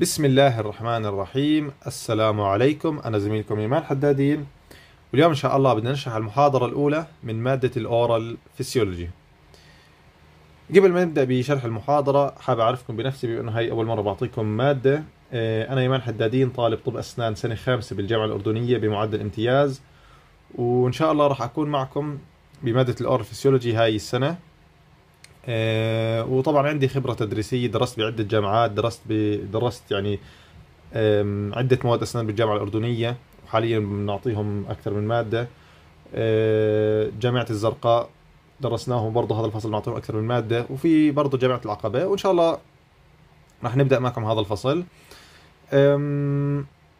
بسم الله الرحمن الرحيم السلام عليكم أنا زميلكم إيمان حدادين واليوم إن شاء الله بدنا نشرح المحاضرة الأولى من مادة الأورال فيسيولوجي قبل ما نبدأ بشرح المحاضرة حاب أعرفكم بنفسي بأنه هاي أول مرة بعطيكم مادة آه، أنا إيمان حدادين طالب طب أسنان سنة خامسة بالجامعة الأردنية بمعدل امتياز وإن شاء الله راح أكون معكم بمادة الأورال فيسيولوجي هاي السنة آه، وطبعا عندي خبره تدريسيه درست بعده جامعات درست درست يعني عده مواد اسنان بالجامعه الاردنيه وحاليا بنعطيهم اكثر من ماده آه، جامعه الزرقاء درسناهم برضه هذا الفصل بنعطيهم اكثر من ماده وفي برضه جامعه العقبه وان شاء الله راح نبدا معكم هذا الفصل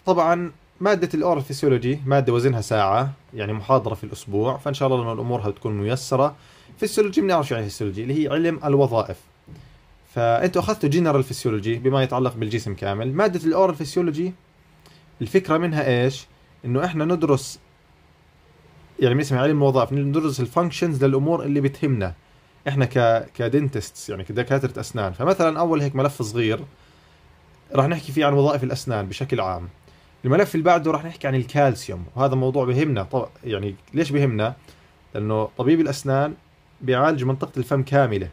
طبعا مادة الأورال فيسيولوجي مادة وزنها ساعة يعني محاضرة في الأسبوع فإن شاء الله لما الأمور هتكون ميسرة فيسيولوجي بنعرف شو يعني فيسيولوجي اللي هي علم الوظائف فانتوا اخذتوا جنرال فيسيولوجي بما يتعلق بالجسم كامل ماده الاورال فيسيولوجي الفكره منها ايش انه احنا ندرس يعني بنسمع علم الوظائف ندرس الفانكشنز للامور اللي بتهمنا احنا ك كدنتستس يعني كدكاتره اسنان فمثلا اول هيك ملف صغير راح نحكي فيه عن وظائف الاسنان بشكل عام الملف اللي بعده راح نحكي عن الكالسيوم وهذا موضوع بهمنا طب يعني ليش بهمنا لانه طبيب الاسنان بيعالج منطقة الفم كاملة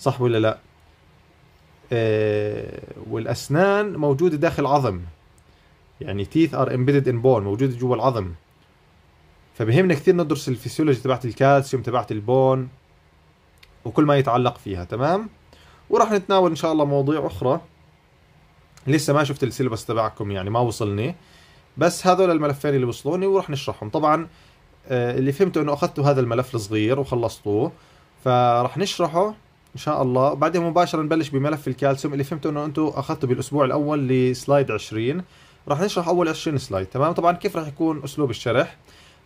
صح ولا لا آه والأسنان موجودة داخل العظم يعني تيث ار embedded ان بون موجودة جوا العظم فبهمنا كثير ندرس الفسيولوجي تبعت الكالسيوم تبعت البون وكل ما يتعلق فيها تمام وراح نتناول ان شاء الله مواضيع اخرى لسه ما شفت السيلبس تبعكم يعني ما وصلني بس هذول الملفين اللي وصلوني وراح نشرحهم طبعا آه، اللي فهمته انه اخذتوا هذا الملف الصغير وخلصتوه فراح نشرحه ان شاء الله بعدين مباشره نبلش بملف الكالسيوم اللي فهمته انه انتم اخذته بالاسبوع الاول لسلايد 20 راح نشرح اول 20 سلايد تمام طبعا كيف راح يكون اسلوب الشرح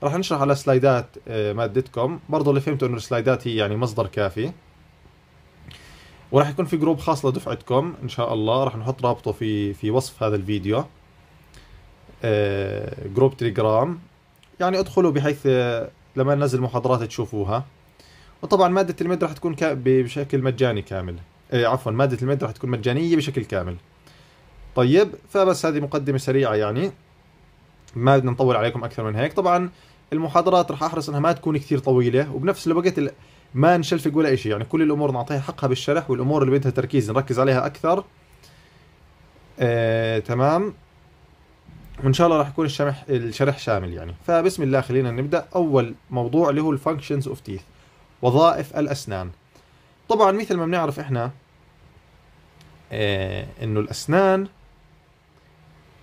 راح نشرح على سلايدات آه، مادتكم برضه اللي فهمته انه السلايدات هي يعني مصدر كافي وراح يكون في جروب خاص لدفعتكم ان شاء الله راح نحط رابطه في في وصف هذا الفيديو آه، جروب تليجرام يعني ادخلوا بحيث آه، لما ننزل محاضرات تشوفوها وطبعا مادة الميد راح تكون بشكل مجاني كامل ايه عفوا مادة الميد راح تكون مجانية بشكل كامل طيب فبس هذه مقدمة سريعة يعني ما بدنا نطول عليكم أكثر من هيك طبعا المحاضرات راح أحرص أنها ما تكون كثير طويلة وبنفس الوقت ما نشلفق ولا شيء يعني كل الأمور نعطيها حقها بالشرح والأمور اللي بدها تركيز نركز عليها أكثر ايه تمام وان شاء الله راح يكون الشرح الشرح شامل يعني فبسم الله خلينا نبدا اول موضوع اللي هو الفانكشنز اوف تيث وظائف الاسنان طبعا مثل ما بنعرف احنا آه انه الاسنان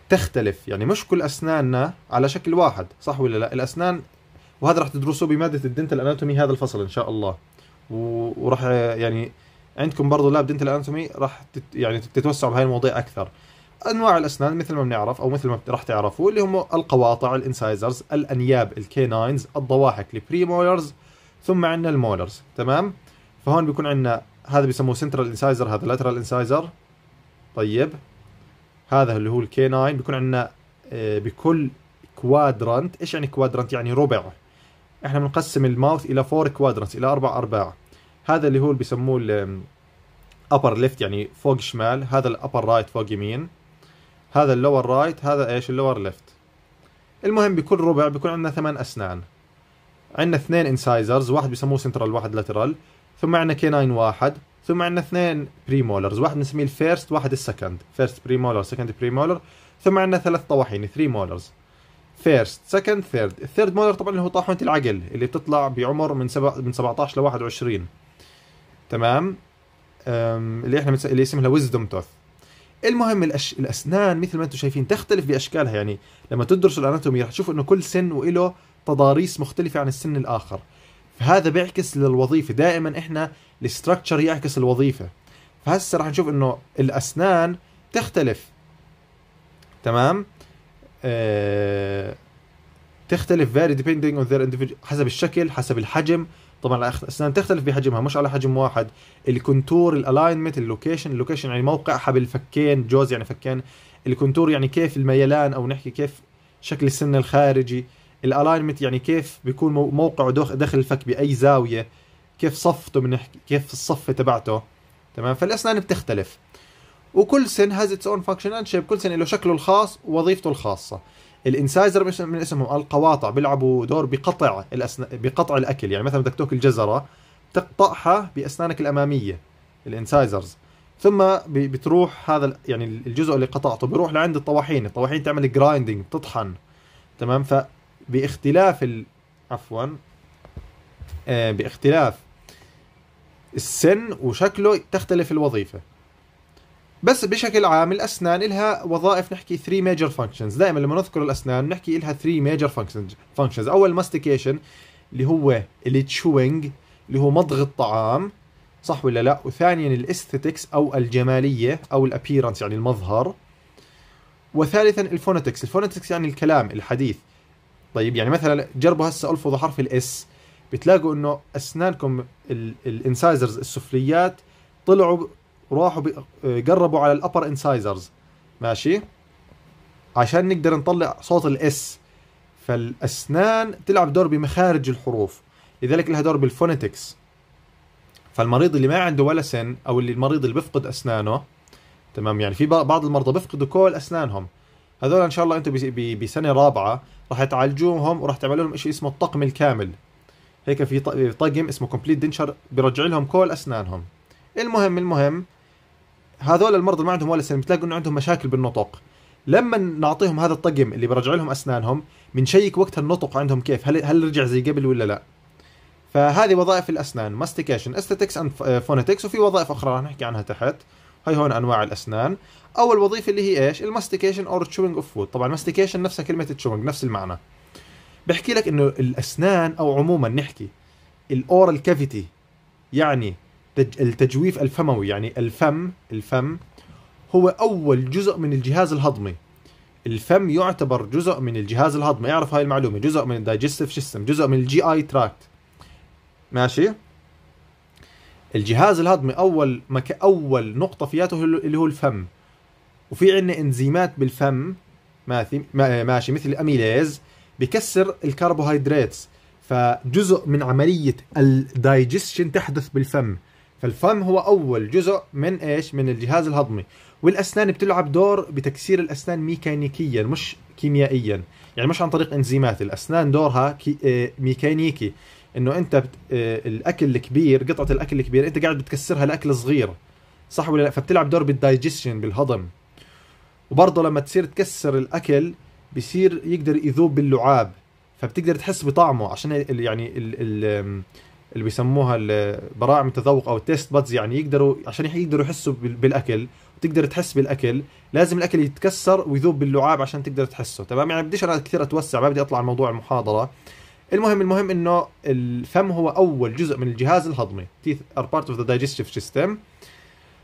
تختلف يعني مش كل اسناننا على شكل واحد صح ولا لا الاسنان وهذا راح تدرسوه بماده الدنتال اناتومي هذا الفصل ان شاء الله وراح يعني عندكم برضه لاب دنتال اناتومي راح يعني تتوسعوا بهاي المواضيع اكثر انواع الاسنان مثل ما بنعرف او مثل ما راح تعرفوا اللي هم القواطع الانسايزرز الانياب الكيناينز الضواحك البريمولرز ثم عندنا المولرز تمام فهون بيكون عندنا هذا بيسموه سنترال انسايزر هذا لاترال انسايزر طيب هذا اللي هو الكيناين بيكون عندنا آه، بكل كوادرانت ايش يعني كوادرانت يعني ربع احنا بنقسم الماوث الى فور كوادرانتس الى اربع ارباع هذا اللي هو اللي بيسموه الابر آه، ليفت يعني فوق شمال هذا الابر رايت فوق يمين هذا اللور رايت هذا ايش اللور ليفت المهم بكل ربع بيكون عندنا ثمان اسنان عندنا اثنين انسايزرز واحد بسموه سنترال واحد لاترال ثم عندنا كيناين واحد ثم عندنا اثنين بريمولرز واحد بنسميه الفيرست واحد السكند فيرست بريمولر سكند بريمولر ثم عندنا ثلاث طواحين 3 مولرز فيرست سكند ثيرد الثيرد مولر طبعا اللي هو طاحونه العقل اللي بتطلع بعمر من سبع من 17 ل 21 تمام اللي احنا اللي اسمها ويزدوم توث المهم الأش... الاسنان مثل ما انتم شايفين تختلف باشكالها يعني لما تدرسوا الاناتومي رح تشوفوا انه كل سن وله تضاريس مختلفه عن السن الاخر فهذا بيعكس للوظيفه دائما احنا الاستراكشر يعكس الوظيفه فهسه رح نشوف انه الاسنان تختلف تمام أه... تختلف very depending on their individual حسب الشكل حسب الحجم طبعا الاسنان تختلف بحجمها مش على حجم واحد الكونتور الالاينمنت اللوكيشن اللوكيشن يعني موقعها بالفكين جوز يعني فكين الكونتور يعني كيف الميلان او نحكي كيف شكل السن الخارجي الالاينمنت يعني كيف بيكون موقعه داخل الفك باي زاويه كيف صفته بنحكي كيف الصفه تبعته تمام فالاسنان بتختلف وكل سن هاز اتس اون فانكشن شيب كل سن له شكله الخاص ووظيفته الخاصه الانسايزر من اسمهم القواطع بيلعبوا دور بقطع الأسن... بقطع الاكل يعني مثلا بدك تاكل جزره تقطعها باسنانك الاماميه الانسايزرز ثم بتروح هذا يعني الجزء اللي قطعته بيروح لعند الطواحين الطواحين تعمل جرايندنج تطحن تمام فباختلاف ال... عفوا آه، باختلاف السن وشكله تختلف الوظيفه بس بشكل عام الاسنان لها وظائف نحكي 3 ميجر فانكشنز دائما لما نذكر الاسنان نحكي لها 3 ميجر فانكشنز فانكشنز اول ماستيكيشن اللي هو التشوينج اللي هو مضغ الطعام صح ولا لا وثانيا الاستيتكس او الجماليه او الابيرنس يعني المظهر وثالثا الفونتكس الفونتكس يعني الكلام الحديث طيب يعني مثلا جربوا هسه الفظوا حرف الاس بتلاقوا انه اسنانكم الانسايزرز السفليات طلعوا راحوا جربوا على الابر انسايزرز ماشي عشان نقدر نطلع صوت الاس فالاسنان تلعب دور بمخارج الحروف لذلك لها دور بالفونيتكس فالمريض اللي ما عنده ولا سن او اللي المريض اللي بيفقد اسنانه تمام يعني في بعض المرضى بيفقدوا كل اسنانهم هذول ان شاء الله انتم بسنه رابعه راح تعالجوهم وراح تعملوا لهم شيء اسمه الطقم الكامل هيك في طقم اسمه كومبليت دينشر بيرجع لهم كل اسنانهم المهم المهم هذول المرضى اللي ما عندهم ولا سنين بتلاقوا انه عندهم مشاكل بالنطق لما نعطيهم هذا الطقم اللي برجع لهم اسنانهم بنشيك وقتها النطق عندهم كيف هل هل رجع زي قبل ولا لا فهذه وظائف الاسنان ماستيكيشن استاتكس اند فونيتكس وفي وظائف اخرى راح نحكي عنها تحت هاي هون انواع الاسنان اول وظيفه اللي هي ايش الماستيكيشن اور تشوينج اوف فود طبعا الماستيكيشن نفسها كلمه تشوينج نفس المعنى بحكي لك انه الاسنان او عموما نحكي الاورال كافيتي يعني التجويف الفموي يعني الفم الفم هو أول جزء من الجهاز الهضمي الفم يعتبر جزء من الجهاز الهضمي اعرف هاي المعلومة جزء من الدايجستيف سيستم جزء من الجي اي تراكت ماشي الجهاز الهضمي اول ما اول نقطة فياته اللي هو الفم وفي عندنا انزيمات بالفم ماشي مثل الاميليز بكسر الكربوهيدرات فجزء من عملية الدايجستشن تحدث بالفم فالفم هو اول جزء من ايش من الجهاز الهضمي والاسنان بتلعب دور بتكسير الاسنان ميكانيكيا مش كيميائيا يعني مش عن طريق انزيمات الاسنان دورها كي... آه، ميكانيكي انه انت آه، الاكل الكبير قطعه الاكل الكبير انت قاعد بتكسرها لاكل صغير صح ولا لا فبتلعب دور بالدايجيشن بالهضم وبرضه لما تصير تكسر الاكل بصير يقدر يذوب باللعاب فبتقدر تحس بطعمه عشان يعني ال... ال... اللي بيسموها براعم التذوق او التيست بادز يعني يقدروا عشان يقدروا يحسوا بالاكل وتقدر تحس بالاكل لازم الاكل يتكسر ويذوب باللعاب عشان تقدر تحسه تمام يعني بديش انا كثير اتوسع ما بدي اطلع على موضوع المحاضره المهم المهم انه الفم هو اول جزء من الجهاز الهضمي teeth are part of the digestive system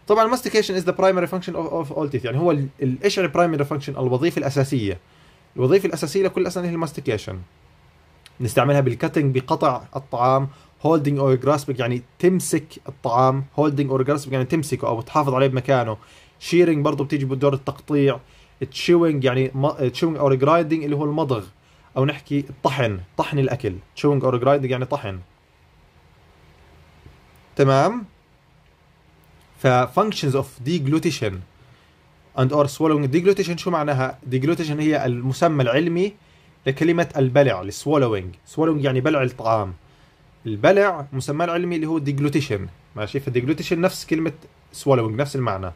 طبعا mastication is the primary function of, of all teeth يعني هو ايش يعني primary function الوظيفه الاساسيه الوظيفه الاساسيه لكل اسنان هي الماستيكيشن نستعملها بالكتنج بقطع الطعام هولدنج اور grasping يعني تمسك الطعام هولدنج اور grasping يعني تمسكه او تحافظ عليه بمكانه شيرنج برضه بتيجي بدور التقطيع تشوينج يعني تشوينج اور جرايندنج اللي هو المضغ او نحكي الطحن طحن الاكل تشوينج اور جرايندنج يعني طحن تمام ففانكشنز اوف deglutition اند اور swallowing deglutition شو معناها deglutition هي المسمى العلمي لكلمة البلع السوالوينج سوالوينج يعني بلع الطعام البلع مسماه العلمي اللي هو ديجلوتيشن ماشي فالديجلوتيشن نفس كلمة swallowing نفس المعنى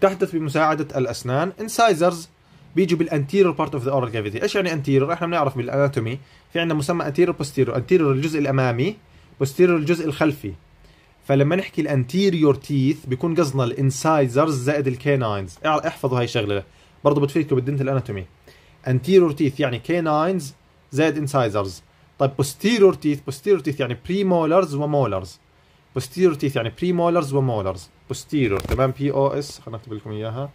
تحدث بمساعدة الأسنان انسايزرز بيجوا بالانتيريور بارت اوف ذا اورال كافيتي ايش يعني انتيريور احنا بنعرف بالاناتومي في عندنا مسمى انتيريور بوستيريور انتيريور الجزء الامامي بوستيريور الجزء الخلفي فلما نحكي الانتيريور تيث بيكون قصدنا الانسايزرز زائد الكيناينز احفظوا هاي الشغله برضه بتفيدكم بالدنت الاناتومي انتيريور تيث يعني كيناينز زائد انسايزرز طيب posterior teeth posterior teeth يعني premolars ومولرز posterior teeth يعني premolars ومولرز posterior تمام P O S خلينا اكتب لكم اياها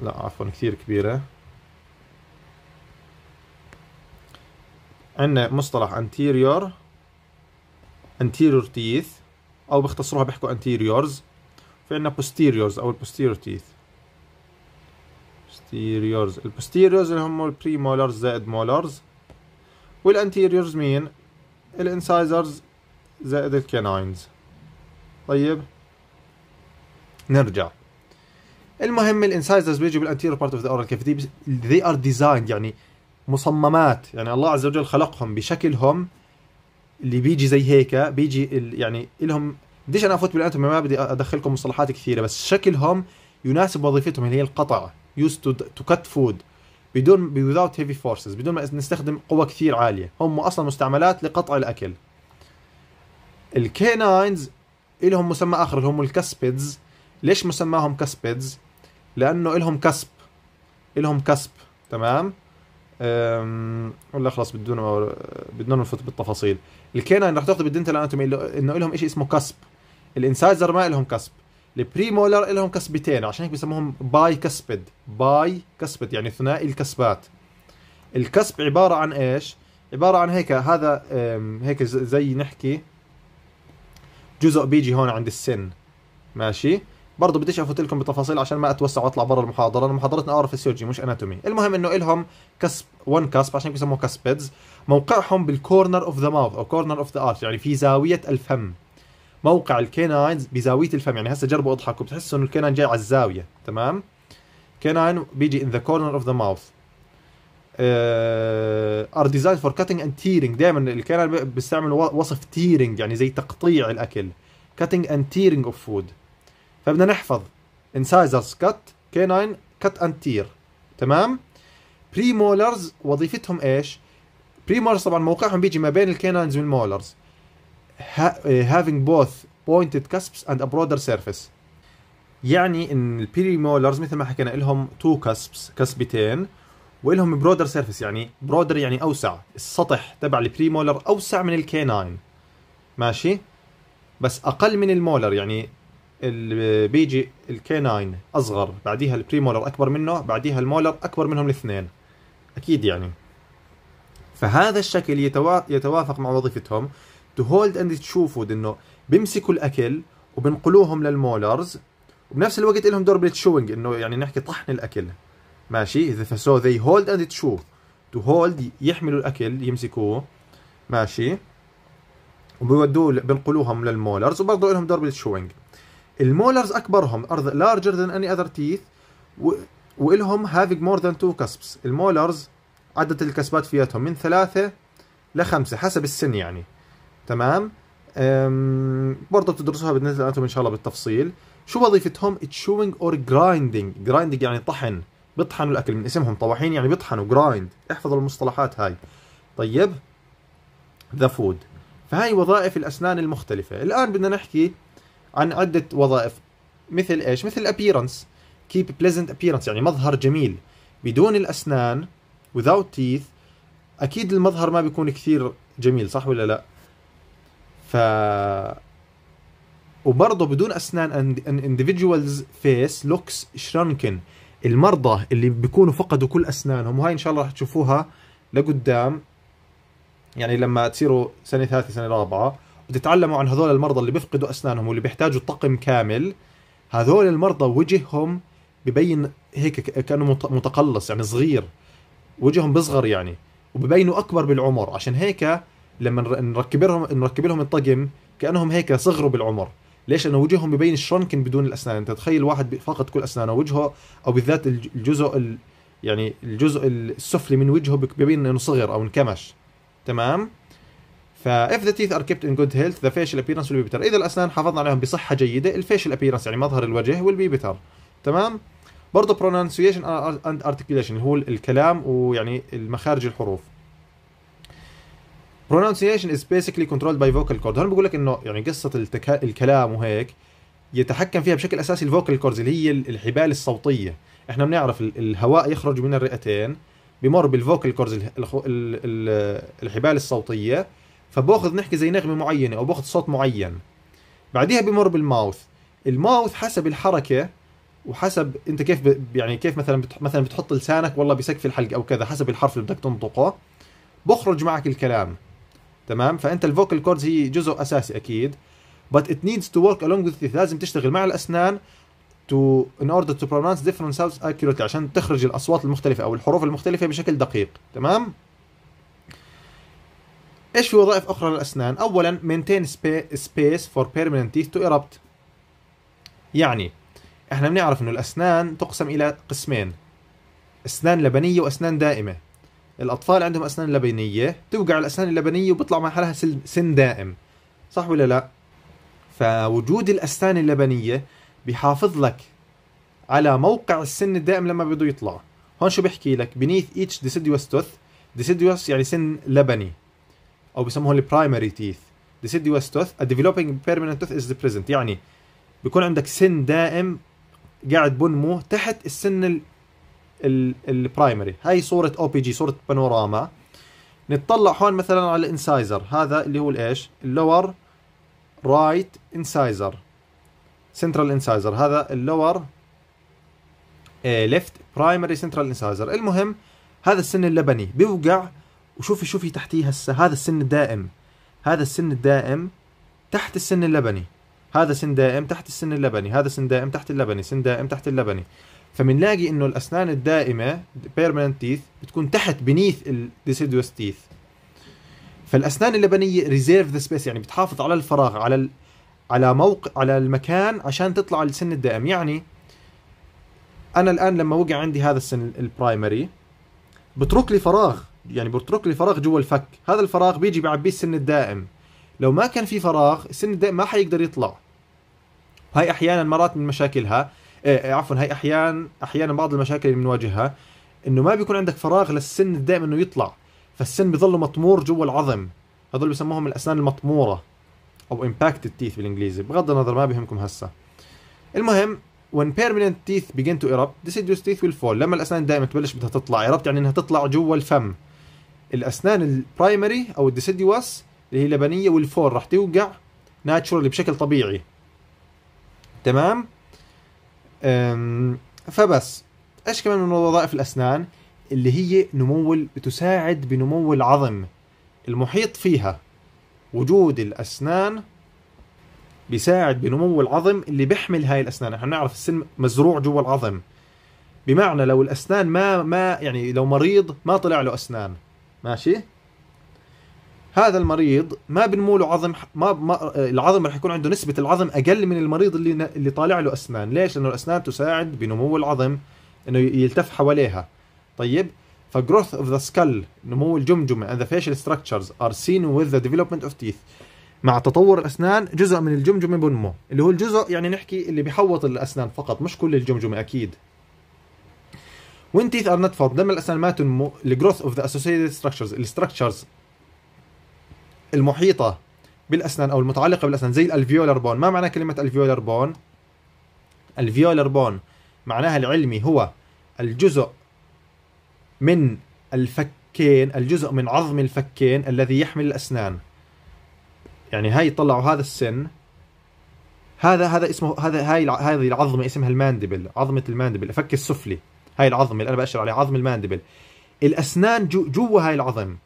لا عفوا كثير كبيره عندنا مصطلح anterior anterior teeth او بيختصروها بيحكوا anteriors في عندنا posteriors او posterior teeth posteriors posteriors اللي هم البري مولرز زائد مولرز والانتيريورز مين الانسايزرز زائد الكناينز طيب نرجع المهم الانسايزرز بيجوا بالانتيريور بارت اوف ذا اورال كافيتي ذي ار ديزايند يعني مصممات يعني الله عز وجل خلقهم بشكلهم اللي بيجي زي هيك بيجي يعني لهم بديش انا افوت بالانتم ما بدي ادخلكم مصطلحات كثيره بس شكلهم يناسب وظيفتهم اللي هي القطع يوز تو كت فود بدون without heavy forces بدون ما نستخدم قوة كثير عالية هم أصلا مستعملات لقطع الأكل الكيناينز إلهم مسمى آخر اللي هم الكسبيدز ليش مسماهم كسبيدز؟ لأنه إلهم كسب إلهم كسب تمام؟ أم... ولا خلاص بدون بدون نفوت بالتفاصيل الكيناين رح تاخذ بالدنتال اناتومي انه لهم شيء اسمه كسب الانسايزر ما لهم كسب البري مولر لهم كسبتين عشان هيك بسموهم باي كسبد باي كسبد يعني ثنائي الكسبات الكسب عبارة عن ايش عبارة عن هيك هذا هيك زي نحكي جزء بيجي هون عند السن ماشي برضه بديش افوت لكم بتفاصيل عشان ما اتوسع واطلع برا المحاضره انا محاضرتنا اورفيسيولوجي فيسيولوجي مش اناتومي المهم انه الهم كسب 1 كسب عشان بيسموه كسبيدز موقعهم بالكورنر اوف ذا ماوث او كورنر اوف ذا ارت يعني في زاويه الفم موقع الكيناينز بزاويه الفم يعني هسه جربوا اضحكوا بتحسوا انه الكيناين جاي على الزاويه تمام كيناين بيجي ان ذا كورنر اوف ذا ماوث ار ديزاين فور كاتنج اند تيرنج دائما الكيناين بيستعملوا وصف تيرنج يعني زي تقطيع الاكل كاتنج اند تيرنج اوف فود فبدنا نحفظ انسايزرز كات كيناين كات اند تير تمام بريمولرز وظيفتهم ايش بريمولرز طبعا موقعهم بيجي ما بين الكينينز والمولرز Eh, having both pointed cusps and a broader surface يعني ان البريمولرز مثل ما حكينا لهم تو كسبس كسبتين ولهم برودر سيرفيس يعني برودر يعني اوسع السطح تبع البريمولر اوسع من الكيناين ماشي بس اقل من المولر يعني بيجي الكيناين اصغر بعديها البريمولر اكبر منه بعديها المولر اكبر منهم الاثنين اكيد يعني فهذا الشكل يتوافق مع وظيفتهم تو هولد اند تشوفوا انه بيمسكوا الاكل وبنقلوهم للمولرز وبنفس الوقت لهم دور بالتشوينج انه يعني نحكي طحن الاكل ماشي فسو ذي هولد اند تشو تو هولد يحملوا الاكل يمسكوه ماشي وبيودوه بنقلوهم للمولرز وبرضه لهم دور بالتشوينج المولرز اكبرهم are larger than any other teeth والهم having more than two كسبس المولرز عدد الكسبات فياتهم من ثلاثة لخمسة حسب السن يعني تمام برضه بتدرسوها بالنسبه انتم ان شاء الله بالتفصيل شو وظيفتهم تشوينج اور جرايندينج جرايندينج يعني طحن بيطحنوا الاكل من اسمهم طواحين يعني بيطحنوا جرايند احفظوا المصطلحات هاي طيب ذا فود فهاي وظائف الاسنان المختلفه الان بدنا نحكي عن عده وظائف مثل ايش مثل appearance keep pleasant appearance يعني مظهر جميل بدون الاسنان without teeth اكيد المظهر ما بيكون كثير جميل صح ولا لا ف وبرضه بدون اسنان ان فيس لوكس looks المرضى اللي بيكونوا فقدوا كل اسنانهم وهي ان شاء الله راح تشوفوها لقدام يعني لما تصيروا سنه ثالثه سنه رابعه وتتعلموا عن هذول المرضى اللي بيفقدوا اسنانهم واللي بيحتاجوا طقم كامل هذول المرضى وجههم ببين هيك كانه متقلص يعني صغير وجههم بصغر يعني وببينوا اكبر بالعمر عشان هيك لما نركب لهم نركب لهم الطقم كانهم هيك صغروا بالعمر ليش لانه وجههم ببين شرنكن بدون الاسنان انت تخيل واحد فقد كل اسنانه وجهه او بالذات الجزء ال... يعني الجزء السفلي من وجهه ببين انه صغر او انكمش تمام فا if the teeth are kept in good health the facial appearance will be better اذا الاسنان حافظنا عليهم بصحه جيده الفيشل appearance يعني مظهر الوجه will be better تمام برضه pronunciation and articulation هو الكلام ويعني المخارج الحروف pronunciation is basically controlled by vocal كورد هون بقول لك انه يعني قصه التكا... الكلام وهيك يتحكم فيها بشكل اساسي الفوكال كورد اللي هي الحبال الصوتيه احنا بنعرف الهواء يخرج من الرئتين بمر بالفوكال كورد الحبال الصوتيه فباخذ نحكي زي نغمه معينه او باخذ صوت معين بعديها بمر بالماوث الماوث حسب الحركه وحسب انت كيف ب... يعني كيف مثلا بتح... مثلا بتحط لسانك والله بسقف الحلق او كذا حسب الحرف اللي بدك تنطقه بخرج معك الكلام تمام فانت الفوكال كوردز هي جزء اساسي اكيد but it needs to work along with teeth لازم تشتغل مع الاسنان to in order to pronounce different sounds accurately عشان تخرج الاصوات المختلفه او الحروف المختلفه بشكل دقيق تمام ايش في وظائف اخرى للاسنان اولا maintain space for permanent teeth to erupt يعني احنا بنعرف انه الاسنان تقسم الى قسمين اسنان لبنيه واسنان دائمه الاطفال عندهم اسنان لبنيه توقع الاسنان اللبنيه وبيطلع حالها سن دائم صح ولا لا فوجود الاسنان اللبنيه بحافظ لك على موقع السن الدائم لما بده يطلع هون شو بحكي لك بنيث ايتش deciduous tooth deciduous يعني سن لبني او بسموه البرايمري تيث deciduous tooth a developing permanent tooth is the present يعني بيكون عندك سن دائم قاعد بنمو تحت السن البرايمري هاي صوره او بي جي صوره بانوراما نتطلع هون مثلا على الانسايزر هذا اللي هو الايش اللور رايت انسايزر سنترال انسايزر هذا اللور ليفت برايمري سنترال انسايزر المهم هذا السن اللبني بيوقع وشوفي شوفي تحتيه هسه هذا السن الدائم هذا السن الدائم تحت السن اللبني هذا سن دائم تحت السن اللبني هذا سن دائم تحت اللبني سن دائم تحت اللبني فبنلاقي انه الاسنان الدائمه بيرمننت تيث بتكون تحت بنيث الديسيدوس تيث فالاسنان اللبنيه ريزيرف ذا سبيس يعني بتحافظ على الفراغ على على موقع على المكان عشان تطلع السن الدائم يعني انا الان لما وقع عندي هذا السن البرايمري بترك لي فراغ يعني بترك لي فراغ جوا الفك هذا الفراغ بيجي بعبيه السن الدائم لو ما كان في فراغ السن الدائم ما حيقدر يطلع هاي احيانا مرات من مشاكلها إيه،, إيه عفوا هي احيان احيانا بعض المشاكل اللي بنواجهها انه ما بيكون عندك فراغ للسن دائما انه يطلع فالسن بيظل مطمور جوا العظم هذول بسموهم الاسنان المطموره او امباكتد تيث بالانجليزي بغض النظر ما بيهمكم هسه المهم when permanent teeth begin to erupt deciduous teeth will fall لما الاسنان دائما تبلش بدها تطلع erupt يعني انها تطلع جوا الفم الاسنان البرايمري او الديسيديوس اللي هي لبنيه والفور راح توقع ناتشورالي بشكل طبيعي تمام فبس ايش كمان من وظائف الاسنان اللي هي نمو بتساعد بنمو العظم المحيط فيها وجود الاسنان بيساعد بنمو العظم اللي بيحمل هاي الاسنان احنا بنعرف السن مزروع جوا العظم بمعنى لو الاسنان ما ما يعني لو مريض ما طلع له اسنان ماشي هذا المريض ما بنمو له عظم ما, ما آه، العظم رح يكون عنده نسبه العظم اقل من المريض اللي اللي طالع له اسنان ليش لانه الاسنان تساعد بنمو العظم انه يلتف حواليها طيب فجروث اوف ذا سكال نمو الجمجمه اند ذا فيشل structures ار سين وذ ذا ديفلوبمنت اوف تيث مع تطور الاسنان جزء من الجمجمه بنمو اللي هو الجزء يعني نحكي اللي بحوط الاسنان فقط مش كل الجمجمه اكيد وين تيث ار نوت formed لما الاسنان ما تنمو الجروث اوف ذا اسوسييتد ستراكشرز structures المحيطه بالاسنان او المتعلقه بالاسنان زي الالفيولار بون ما معنى كلمه الفيولار بون الفيولار بون معناها العلمي هو الجزء من الفكين الجزء من عظم الفكين الذي يحمل الاسنان يعني هاي طلعوا هذا السن هذا هذا اسمه هذا هاي هذه العظمه اسمها الماندبل عظمه الماندبل الفك السفلي هاي العظمه اللي انا باشر عليها عظم الماندبل الاسنان جوا جو هاي العظم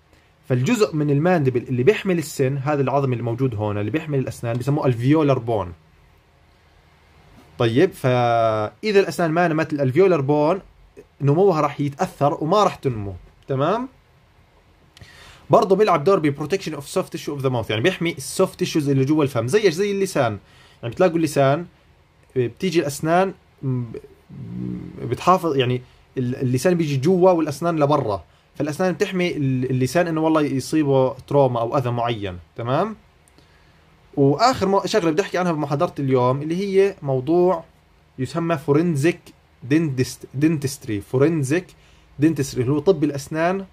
فالجزء من الماندبل اللي بيحمل السن هذا العظم اللي موجود هون اللي بيحمل الاسنان بسموه الفيولر بون طيب فاذا الاسنان ما نمت الالفيولر بون نموها راح يتاثر وما راح تنمو تمام برضه بيلعب دور ببروتكشن اوف سوفت تيشو اوف ذا ماوث يعني بيحمي السوفت تيشوز اللي جوا الفم زي زي اللسان يعني بتلاقوا اللسان آه، بتيجي الاسنان بتحافظ يعني اللسان بيجي جوا والاسنان لبرا فالاسنان بتحمي اللسان انه والله يصيبه تروما او اذى معين تمام واخر شغله بدي احكي عنها بمحاضره اليوم اللي هي موضوع يسمى فورنزيك دنتست دنتستري فورنزيك دنتستري اللي هو طب الاسنان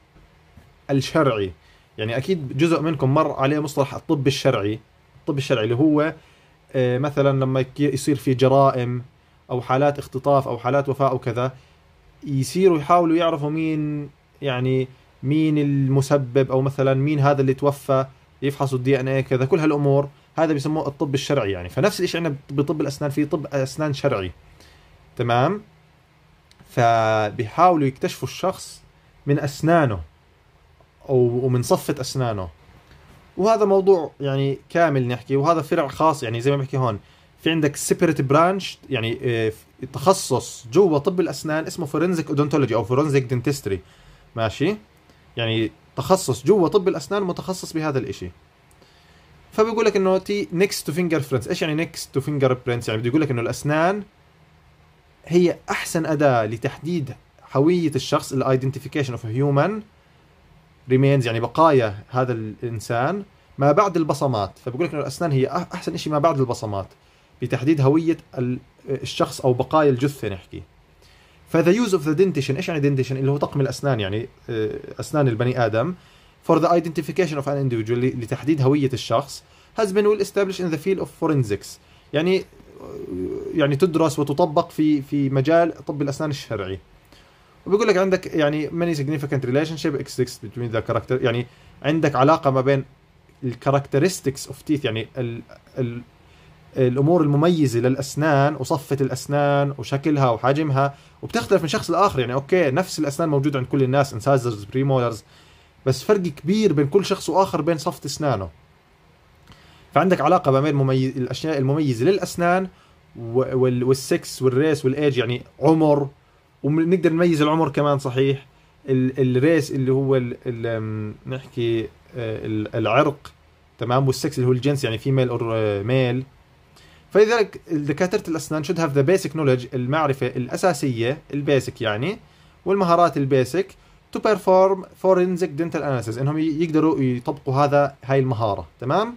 الشرعي يعني اكيد جزء منكم مر عليه مصطلح الطب الشرعي الطب الشرعي اللي هو آه، مثلا لما يصير في جرائم او حالات اختطاف او حالات وفاه او كذا يصيروا يحاولوا يعرفوا مين يعني مين المسبب او مثلا مين هذا اللي توفى يفحصوا الدي ان اي كذا كل هالامور هذا بيسموه الطب الشرعي يعني فنفس الشيء عندنا بطب الاسنان في طب اسنان شرعي تمام فبيحاولوا يكتشفوا الشخص من اسنانه او من صفه اسنانه وهذا موضوع يعني كامل نحكي وهذا فرع خاص يعني زي ما بحكي هون في عندك سيبريت برانش يعني آه، تخصص جوا طب الاسنان اسمه فورنزيك اودونتولوجي او فورنزيك دنتستري ماشي يعني تخصص جوا طب الاسنان متخصص بهذا الاشي فبيقول لك انه تي نيكست تو فينجر برنتس ايش يعني نيكست تو فينجر برنتس يعني بده يقول لك انه الاسنان هي احسن اداه لتحديد هويه الشخص الايدنتيفيكيشن اوف هيومن ريمينز يعني بقايا هذا الانسان ما بعد البصمات فبقول لك انه الاسنان هي احسن شيء ما بعد البصمات بتحديد هويه الشخص او بقايا الجثه نحكي فذا يوز اوف ذا دنتيشن ايش يعني دنتيشن اللي هو طقم الاسنان يعني آه، اسنان البني ادم for the identification of an individual لتحديد هويه الشخص has been well established in the field of forensics يعني آه، يعني تدرس وتطبق في في مجال طب الاسنان الشرعي وبيقول لك عندك يعني many significant relationship exists between the character يعني عندك علاقه ما بين الكاركترستكس اوف تيث يعني ال ال الامور المميزه للاسنان وصفه الاسنان وشكلها وحجمها وبتختلف من شخص لاخر يعني اوكي نفس الاسنان موجوده عند كل الناس انسايزرز بريمولرز بس فرق كبير بين كل شخص واخر بين صفه اسنانه فعندك علاقه ما بين مميز الاشياء المميزه للاسنان والسكس والريس والايج يعني عمر ونقدر نميز العمر كمان صحيح الريس اللي هو ال نحكي آه، العرق تمام والسكس اللي هو الجنس يعني فيميل اور ميل فلذلك دكاتره الاسنان should have the basic knowledge المعرفه الاساسيه البيسك يعني والمهارات البيسك to perform forensic dental analysis انهم يقدروا يطبقوا هذا هاي المهاره تمام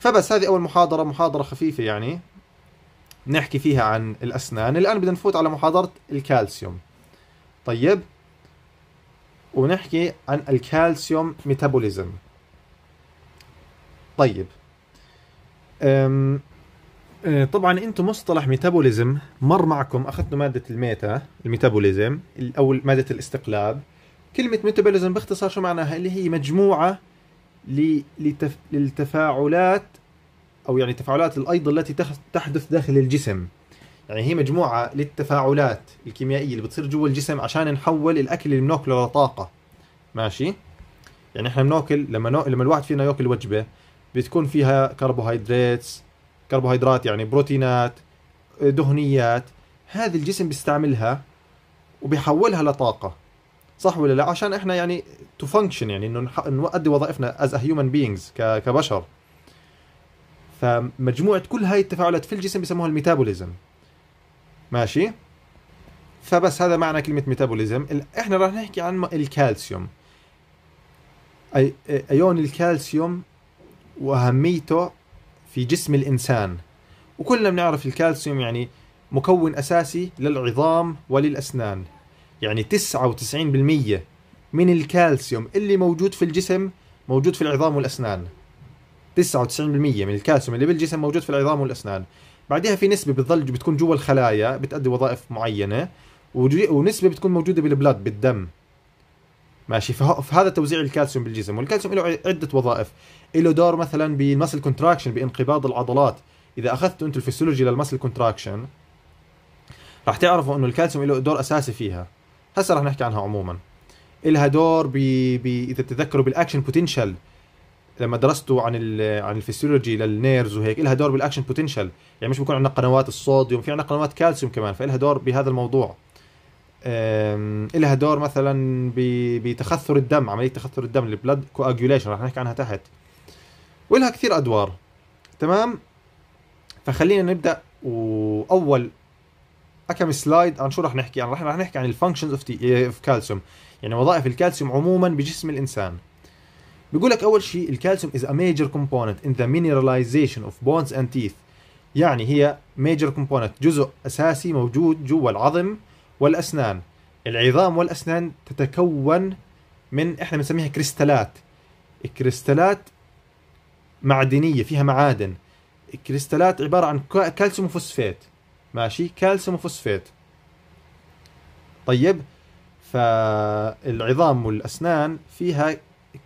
فبس هذه اول محاضره محاضره خفيفه يعني نحكي فيها عن الاسنان الان بدنا نفوت على محاضره الكالسيوم طيب ونحكي عن الكالسيوم ميتابوليزم طيب أم آه، طبعا انتم مصطلح ميتابوليزم مر معكم اخذتوا ماده الميتا الميتابوليزم او ماده الاستقلاب كلمه ميتابوليزم باختصار شو معناها اللي هي مجموعه لتف... للتفاعلات او يعني تفاعلات الايض التي تحدث داخل الجسم يعني هي مجموعه للتفاعلات الكيميائيه اللي بتصير جوا الجسم عشان نحول الاكل اللي بناكله لطاقه ماشي يعني احنا بناكل لما نو... لما الواحد فينا ياكل وجبه بتكون فيها كربوهيدرات كربوهيدرات يعني بروتينات دهنيات هذه الجسم بيستعملها وبيحولها لطاقة صح ولا لا عشان احنا يعني تو فانكشن يعني انه نؤدي وظائفنا از هيومن بينجز كبشر فمجموعة كل هاي التفاعلات في الجسم بيسموها الميتابوليزم ماشي فبس هذا معنى كلمة ميتابوليزم احنا راح نحكي عن الكالسيوم اي ايون الكالسيوم واهميته في جسم الإنسان وكلنا بنعرف الكالسيوم يعني مكون أساسي للعظام وللأسنان يعني 99% من الكالسيوم اللي موجود في الجسم موجود في العظام والأسنان 99% من الكالسيوم اللي بالجسم موجود في العظام والأسنان بعدها في نسبة بتظل بتكون جوا الخلايا بتأدي وظائف معينة ونسبة بتكون موجودة بالبلاد بالدم ماشي فهذا توزيع الكالسيوم بالجسم والكالسيوم له عدة وظائف له دور مثلا بالمسل كونتراكشن بانقباض العضلات اذا اخذتوا انتم الفسيولوجي للمسل كونتراكشن رح تعرفوا انه الكالسيوم له دور اساسي فيها هسه رح نحكي عنها عموما إلها دور ب... ب... اذا تتذكروا بالاكشن بوتنشال لما درستوا عن ال... عن الفسيولوجي للنيرز وهيك إلها دور بالاكشن بوتنشال يعني مش بكون عندنا قنوات الصوديوم في عندنا قنوات كالسيوم كمان فإلها دور بهذا الموضوع إلها دور مثلا ب... بتخثر الدم عمليه تخثر الدم البلد كواجيوليشن رح نحكي عنها تحت ولها كثير ادوار تمام فخلينا نبدا واول كم سلايد عن شو رح نحكي عن رح رح نحكي عن الفانكشنز اوف اوف كالسيوم يعني وظائف الكالسيوم عموما بجسم الانسان بيقول لك اول شيء الكالسيوم از ا ميجر كومبوننت ان ذا mineralization اوف بونز اند تيث يعني هي ميجر كومبوننت جزء اساسي موجود جوا العظم والاسنان العظام والاسنان تتكون من احنا بنسميها كريستالات الكريستالات معدنيه فيها معادن كريستالات عباره عن كالسيوم وفوسفات ماشي كالسيوم وفوسفات طيب فالعظام والاسنان فيها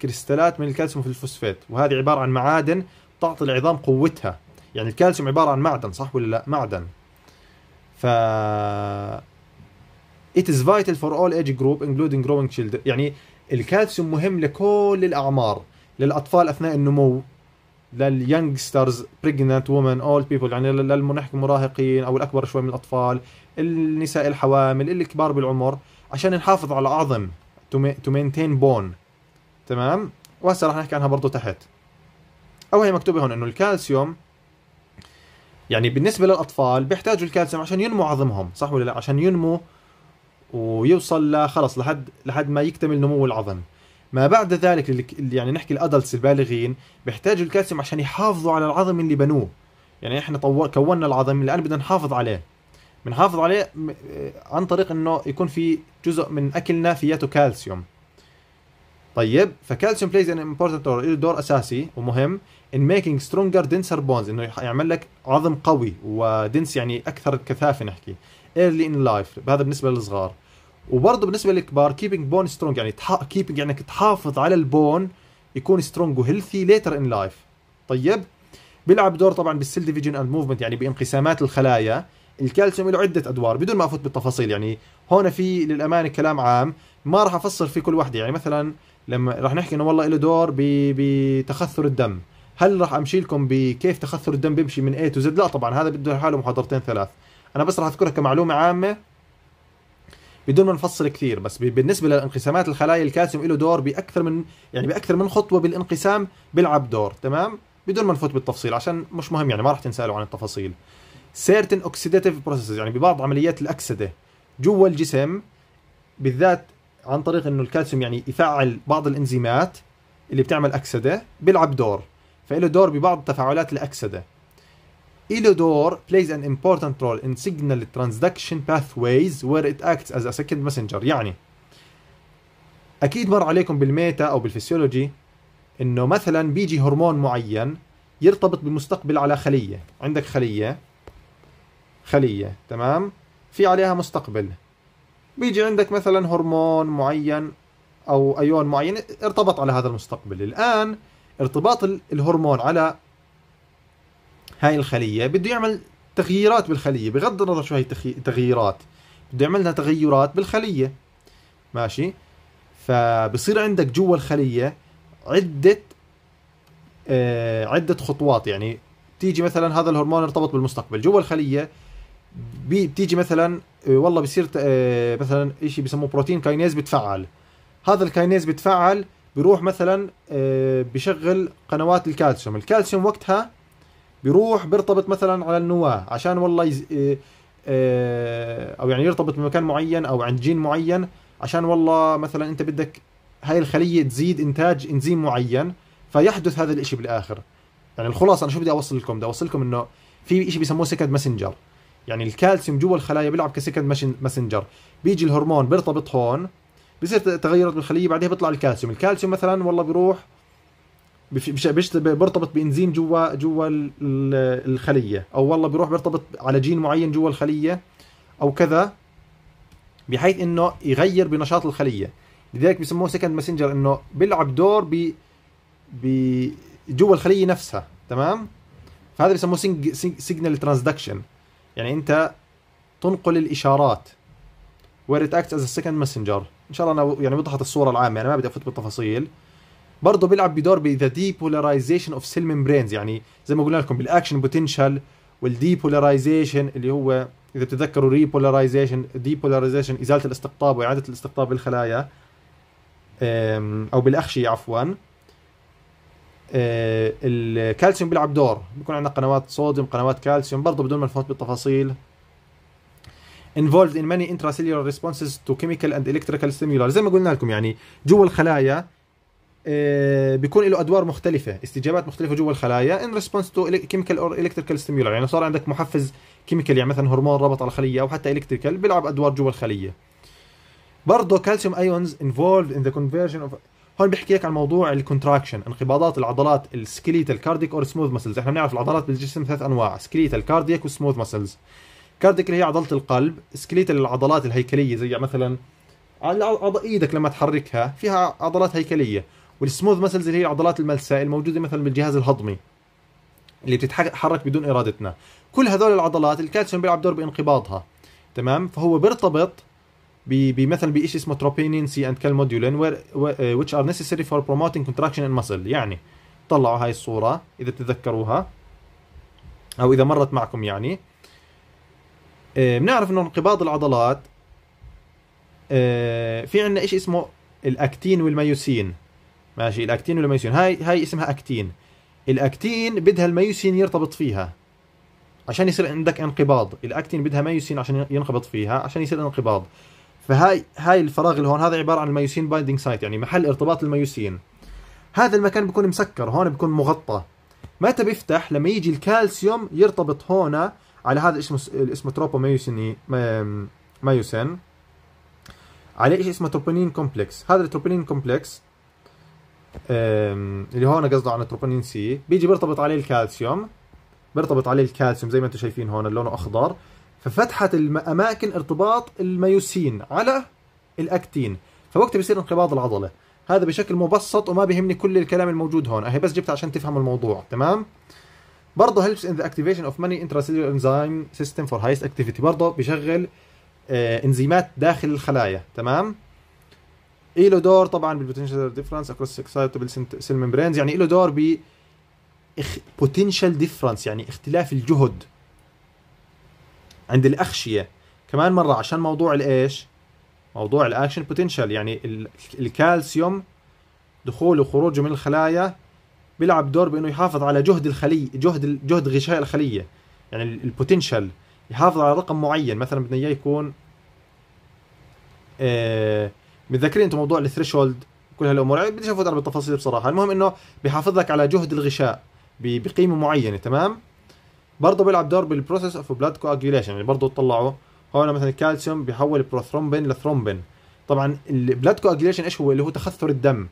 كريستالات من الكالسيوم والفوسفات وهذه عباره عن معادن تعطي العظام قوتها يعني الكالسيوم عباره عن معدن صح ولا لا معدن ف it is vital for all age group including growing children يعني الكالسيوم مهم لكل الاعمار للاطفال اثناء النمو لليانجسترز بريجننت وومن اولد بيبل يعني للمنحكي المراهقين او الاكبر شوي من الاطفال النساء الحوامل الكبار بالعمر عشان نحافظ على عظم تو مينتين بون تمام وهسه رح نحكي عنها برضه تحت او هي مكتوبه هون انه الكالسيوم يعني بالنسبه للاطفال بيحتاجوا الكالسيوم عشان ينمو عظمهم صح ولا لا عشان ينمو ويوصل لخلص لحد لحد ما يكتمل نمو العظم ما بعد ذلك يعني نحكي الادلتس البالغين بيحتاجوا الكالسيوم عشان يحافظوا على العظم اللي بنوه يعني احنا كوننا العظم الان بدنا نحافظ عليه بنحافظ عليه آه، عن طريق انه يكون في جزء من اكلنا فياته كالسيوم طيب فكالسيوم بلايز ان امبورتنت دور له دور اساسي ومهم ان ميكينج سترونجر دنسر بونز انه يعمل لك عظم قوي ودنس يعني اكثر كثافه نحكي ايرلي ان لايف هذا بالنسبه للصغار وبرضه بالنسبه للكبار كيبنج بون سترونج يعني تح... كيبنج يعني انك تحافظ على البون يكون سترونج وهيلثي ليتر ان لايف طيب بيلعب دور طبعا بالسيل ديفيجن اند موفمنت يعني بانقسامات الخلايا الكالسيوم له عده ادوار بدون ما افوت بالتفاصيل يعني هون في للامانه كلام عام ما راح افصل في كل وحده يعني مثلا لما راح نحكي انه والله له دور بتخثر الدم هل راح امشي لكم بكيف تخثر الدم بيمشي من اي تو زد لا طبعا هذا بده حاله محاضرتين ثلاث انا بس راح اذكرها كمعلومه عامه بدون ما نفصل كثير بس بالنسبه للانقسامات الخلايا الكالسيوم له دور باكثر من يعني باكثر من خطوه بالانقسام بيلعب دور تمام بدون ما نفوت بالتفصيل عشان مش مهم يعني ما راح تنسالوا عن التفاصيل سيرتن اوكسيديتيف بروسيسز يعني ببعض عمليات الاكسده جوا الجسم بالذات عن طريق انه الكالسيوم يعني يفعل بعض الانزيمات اللي بتعمل اكسده بيلعب دور فله دور ببعض تفاعلات الاكسده دور plays an important role in signal transduction pathways where it acts as a second messenger يعني اكيد مر عليكم بالميتا او بالفسيولوجي انه مثلا بيجي هرمون معين يرتبط بالمستقبل على خليه عندك خليه خليه تمام في عليها مستقبل بيجي عندك مثلا هرمون معين او ايون معين ارتبط على هذا المستقبل الان ارتباط الهرمون على هاي الخليه بده يعمل تغييرات بالخليه بغض النظر شو هي التغييرات بده يعمل لها تغيرات بالخليه ماشي فبصير عندك جوا الخليه عده آه، عده خطوات يعني بتيجي مثلا هذا الهرمون ارتبط بالمستقبل جوا الخليه بتيجي مثلا آه، والله بصير آه، مثلا شيء بسموه بروتين كاينيز بتفعل هذا الكاينيز بتفعل بيروح مثلا بشغل قنوات الكالسيوم الكالسيوم وقتها بيروح بيرتبط مثلا على النواه عشان والله يز... إيه، إيه، او يعني يرتبط بمكان معين او عند جين معين عشان والله مثلا انت بدك هاي الخليه تزيد انتاج انزيم معين فيحدث هذا الاشي بالاخر يعني الخلاصه انا شو بدي اوصل لكم بدي اوصل لكم انه في إشي بيسموه سكند ماسنجر يعني الكالسيوم جوا الخلايا بيلعب كسكند ماسنجر بيجي الهرمون بيرتبط هون بصير تغيرت بالخليه بعدها بيطلع الكالسيوم الكالسيوم مثلا والله بيروح مش بيرتبط بانزيم جوا جوا الخليه او والله بيروح بيرتبط على جين معين جوا الخليه او كذا بحيث انه يغير بنشاط الخليه لذلك بسموه سكند ماسنجر انه بيلعب دور ب ب جوا الخليه نفسها تمام فهذا بسموه سيج... سيجنال ترانزدكشن يعني انت تنقل الاشارات where it acts as a second messenger ان شاء الله انا يعني وضحت الصوره العامه انا يعني ما بدي افوت بالتفاصيل برضه بيلعب بدور بذا دي بولاريزيشن اوف سيل ممبرينز يعني زي ما قلنا لكم بالاكشن بوتنشال والدي بولاريزيشن اللي هو اذا بتتذكروا ري بولاريزيشن دي بولاريزيشن ازاله الاستقطاب واعاده الاستقطاب بالخلايا او بالاغشيه عفوا آه، الكالسيوم بيلعب دور بيكون عندنا قنوات صوديوم قنوات كالسيوم برضه بدون ما نفوت بالتفاصيل involved in many intracellular responses to chemical and electrical stimuli زي ما قلنا لكم يعني جوا الخلايا آه، بيكون له ادوار مختلفه استجابات مختلفه جوا الخلايا ان ريسبونس تو كيميكال اور الكتريكال ستيمولر يعني صار عندك محفز كيميكال يعني مثلا هرمون ربط على الخليه او حتى الكتريكال بيلعب ادوار جوا الخليه برضه كالسيوم ايونز انفولد ان ذا كونفرجن اوف هون بحكي لك عن موضوع الكونتراكشن انقباضات العضلات السكليتال كارديك اور سموث ماسلز احنا بنعرف العضلات بالجسم ثلاث انواع سكليتال كارديك وسموث ماسلز كارديك اللي هي عضله القلب سكليتال العضلات الهيكليه زي مثلا عض... ايدك لما تحركها فيها عضلات هيكليه والسموث مسلز اللي هي العضلات الملساء الموجوده مثلا بالجهاز الهضمي اللي بتتحرك بدون ارادتنا كل هذول العضلات الكالسيوم بيلعب دور بانقباضها تمام فهو بيرتبط بمثلا بشيء اسمه تروبينين سي اند كالموديولين which are necessary for promoting contraction in muscle يعني طلعوا هاي الصوره اذا بتتذكروها او اذا مرت معكم يعني آه، بنعرف انه انقباض العضلات آه، في عندنا شيء اسمه الاكتين والميوسين ماشي الاكتين والميوسين هاي هاي اسمها اكتين الاكتين بدها الميوسين يرتبط فيها عشان يصير عندك انقباض الاكتين بدها ميوسين عشان ينقبض فيها عشان يصير انقباض فهاي هاي الفراغ اللي هون هذا عباره عن الميوسين بايندينج سايت يعني محل ارتباط الميوسين هذا المكان بيكون مسكر هون بيكون مغطى متى بيفتح لما يجي الكالسيوم يرتبط هون على هذا اسمه اسمه تروبوميوسيني ميوسين على شيء اسمه تروبونين كومبلكس هذا التروبونين كومبلكس اللي هون قصده عن التروبونين سي بيجي بيرتبط عليه الكالسيوم بيرتبط عليه الكالسيوم زي ما انتم شايفين هون لونه اخضر ففتحت اماكن ارتباط الميوسين على الاكتين فوقتها بيصير انقباض العضله هذا بشكل مبسط وما بيهمني كل الكلام الموجود هون اهي بس جبتها عشان تفهموا الموضوع تمام برضه helps in the activation of many intracellular enzyme system for highest activity برضه بشغل آه، انزيمات داخل الخلايا تمام له دور طبعا بالبوتنشال ديفرنس اكروس اكسايتبل سيل ممبرينز يعني له دور ب بوتنشال ديفرنس يعني اختلاف الجهد عند الاغشيه كمان مره عشان موضوع الايش موضوع الاكشن بوتنشال يعني الكالسيوم دخوله وخروجه من الخلايا بيلعب دور بانه يحافظ على جهد الخليه جهد جهد غشاء الخليه يعني البوتنشال يحافظ على رقم معين مثلا بدنا اياه يكون آه متذكرين انتم موضوع الثريشولد كل هالامور بديش افوت على بالتفاصيل بصراحه المهم انه بحافظ لك على جهد الغشاء بقيمه معينه تمام برضه بيلعب دور بالبروسيس اوف بلاد كواجيوليشن يعني برضه طلعوا هون مثلا الكالسيوم بيحول البروثرومبين لثرومبين طبعا البلاد كواجيوليشن ايش هو اللي هو تخثر الدم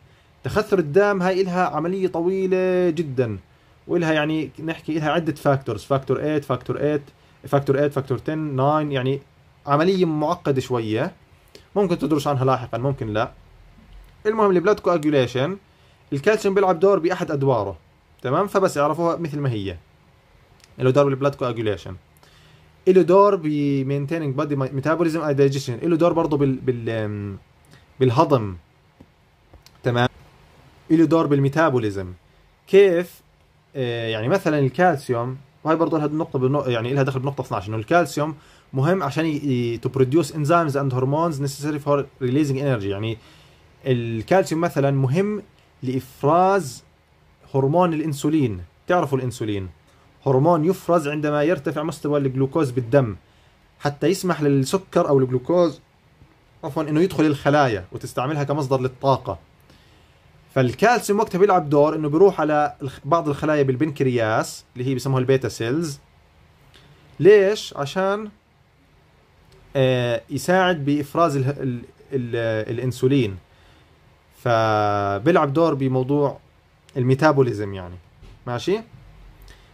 تخثر الدم هاي إلها عمليه طويله جدا ولها يعني نحكي إلها عده فاكتورز فاكتور 8 فاكتور 8 فاكتور 8 فاكتور 10 9 يعني عمليه معقده شويه ممكن تدرس عنها لاحقا ممكن لا المهم البلاد كواجوليشن الكالسيوم بيلعب دور باحد ادواره تمام فبس اعرفوها مثل ما هي له دور بالبلاد كواجوليشن له دور بمينتيننج بادي ميتابوليزم اند دايجيشن له دور برضه بال بال بالهضم تمام له دور بالميتابوليزم كيف آه، يعني مثلا الكالسيوم وهي برضه لها النقطة يعني لها دخل بنقطة 12 انه الكالسيوم مهم عشان تو بروديوس انزيمز اند هرمونز نيسيسري فور ريليزنج انرجي يعني الكالسيوم مثلا مهم لافراز هرمون الانسولين تعرفوا الانسولين هرمون يفرز عندما يرتفع مستوى الجلوكوز بالدم حتى يسمح للسكر او الجلوكوز عفوا انه يدخل الخلايا وتستعملها كمصدر للطاقه فالكالسيوم وقتها بيلعب دور انه بيروح على بعض الخلايا بالبنكرياس اللي هي بسموها البيتا سيلز ليش عشان آه، يساعد بافراز ال ال الـ الانسولين فبيلعب دور بموضوع الميتابوليزم يعني ماشي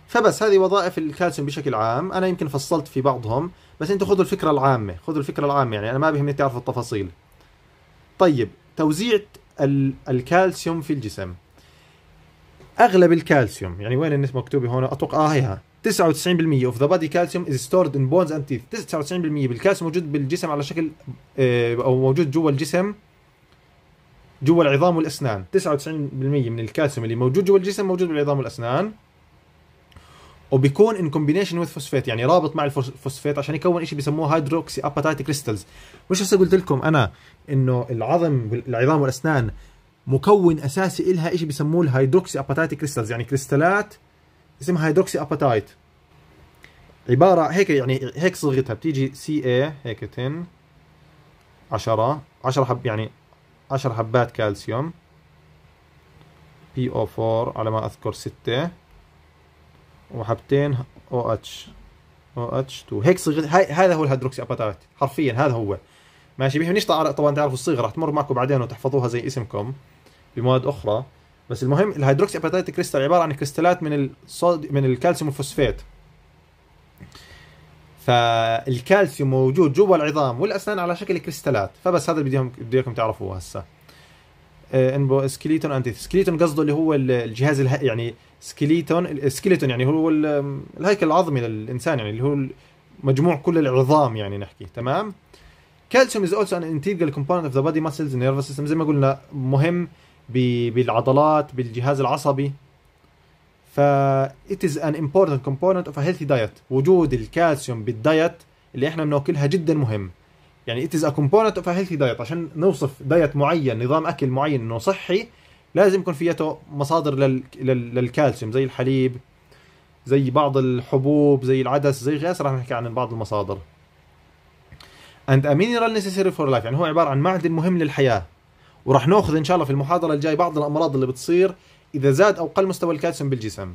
فبس هذه وظائف الكالسيوم بشكل عام انا يمكن فصلت في بعضهم بس انتم خذوا الفكره العامه خذوا الفكره العامه يعني انا ما بهمني تعرفوا التفاصيل طيب توزيع الكالسيوم في الجسم اغلب الكالسيوم يعني وين النسبه مكتوبه هون اتوقع اه هيها 99% of the body calcium is stored in bones and teeth 99% بالكالسيوم موجود بالجسم على شكل آه، او موجود جوا الجسم جوا العظام والاسنان 99% من الكالسيوم اللي موجود جوا الجسم موجود بالعظام والاسنان وبيكون ان كومبينيشن وذ فوسفيت يعني رابط مع الفوسفيت عشان يكون شيء بيسموه هيدروكسي اباتايت كريستلز مش هسه قلت لكم انا انه العظم العظام والاسنان مكون اساسي إلها شيء بيسموه الهيدروكسي اباتايت كريستلز يعني كريستالات اسمها هيدروكسي اباتايت عبارة هيك يعني هيك صيغتها بتيجي سي اي هيك 10 10 حب يعني 10 حبات كالسيوم بي او 4 على ما اذكر 6 وحبتين او اتش او اتش 2 هيك صيغتها هاي هذا هو الهيدروكسي اباتايت حرفيا هذا هو ماشي بيهمنيش طبعا تعرفوا الصيغة رح تمر معكم بعدين وتحفظوها زي اسمكم بمواد اخرى بس المهم الهيدروكسي ابيتايت كريستال عباره عن كريستالات من الصود من الكالسيوم والفوسفات فالكالسيوم موجود جوا العظام والاسنان على شكل كريستالات فبس هذا اللي بديهم بدي اياكم تعرفوه هسه آه، انبو سكليتون انتي سكليتون قصده اللي هو الجهاز اله... يعني سكليتون السكليتون يعني هو الهيكل العظمي للانسان يعني اللي هو مجموع كل العظام يعني نحكي تمام كالسيوم از اولسو ان انتيجرال كومبوننت اوف ذا بادي ماسلز نيرفس سيستم زي ما قلنا مهم بالعضلات بالجهاز العصبي ف it is an important component of a healthy diet وجود الكالسيوم بالدايت اللي احنا بناكلها جدا مهم يعني it is a component of a healthy diet عشان نوصف دايت معين نظام اكل معين انه صحي لازم يكون فيته مصادر لل... للكالسيوم زي الحليب زي بعض الحبوب زي العدس زي غيره راح نحكي عن بعض المصادر and a mineral necessary for life يعني هو عباره عن معدن مهم للحياه وراح ناخذ ان شاء الله في المحاضره الجاي بعض الامراض اللي بتصير اذا زاد او قل مستوى الكالسيوم بالجسم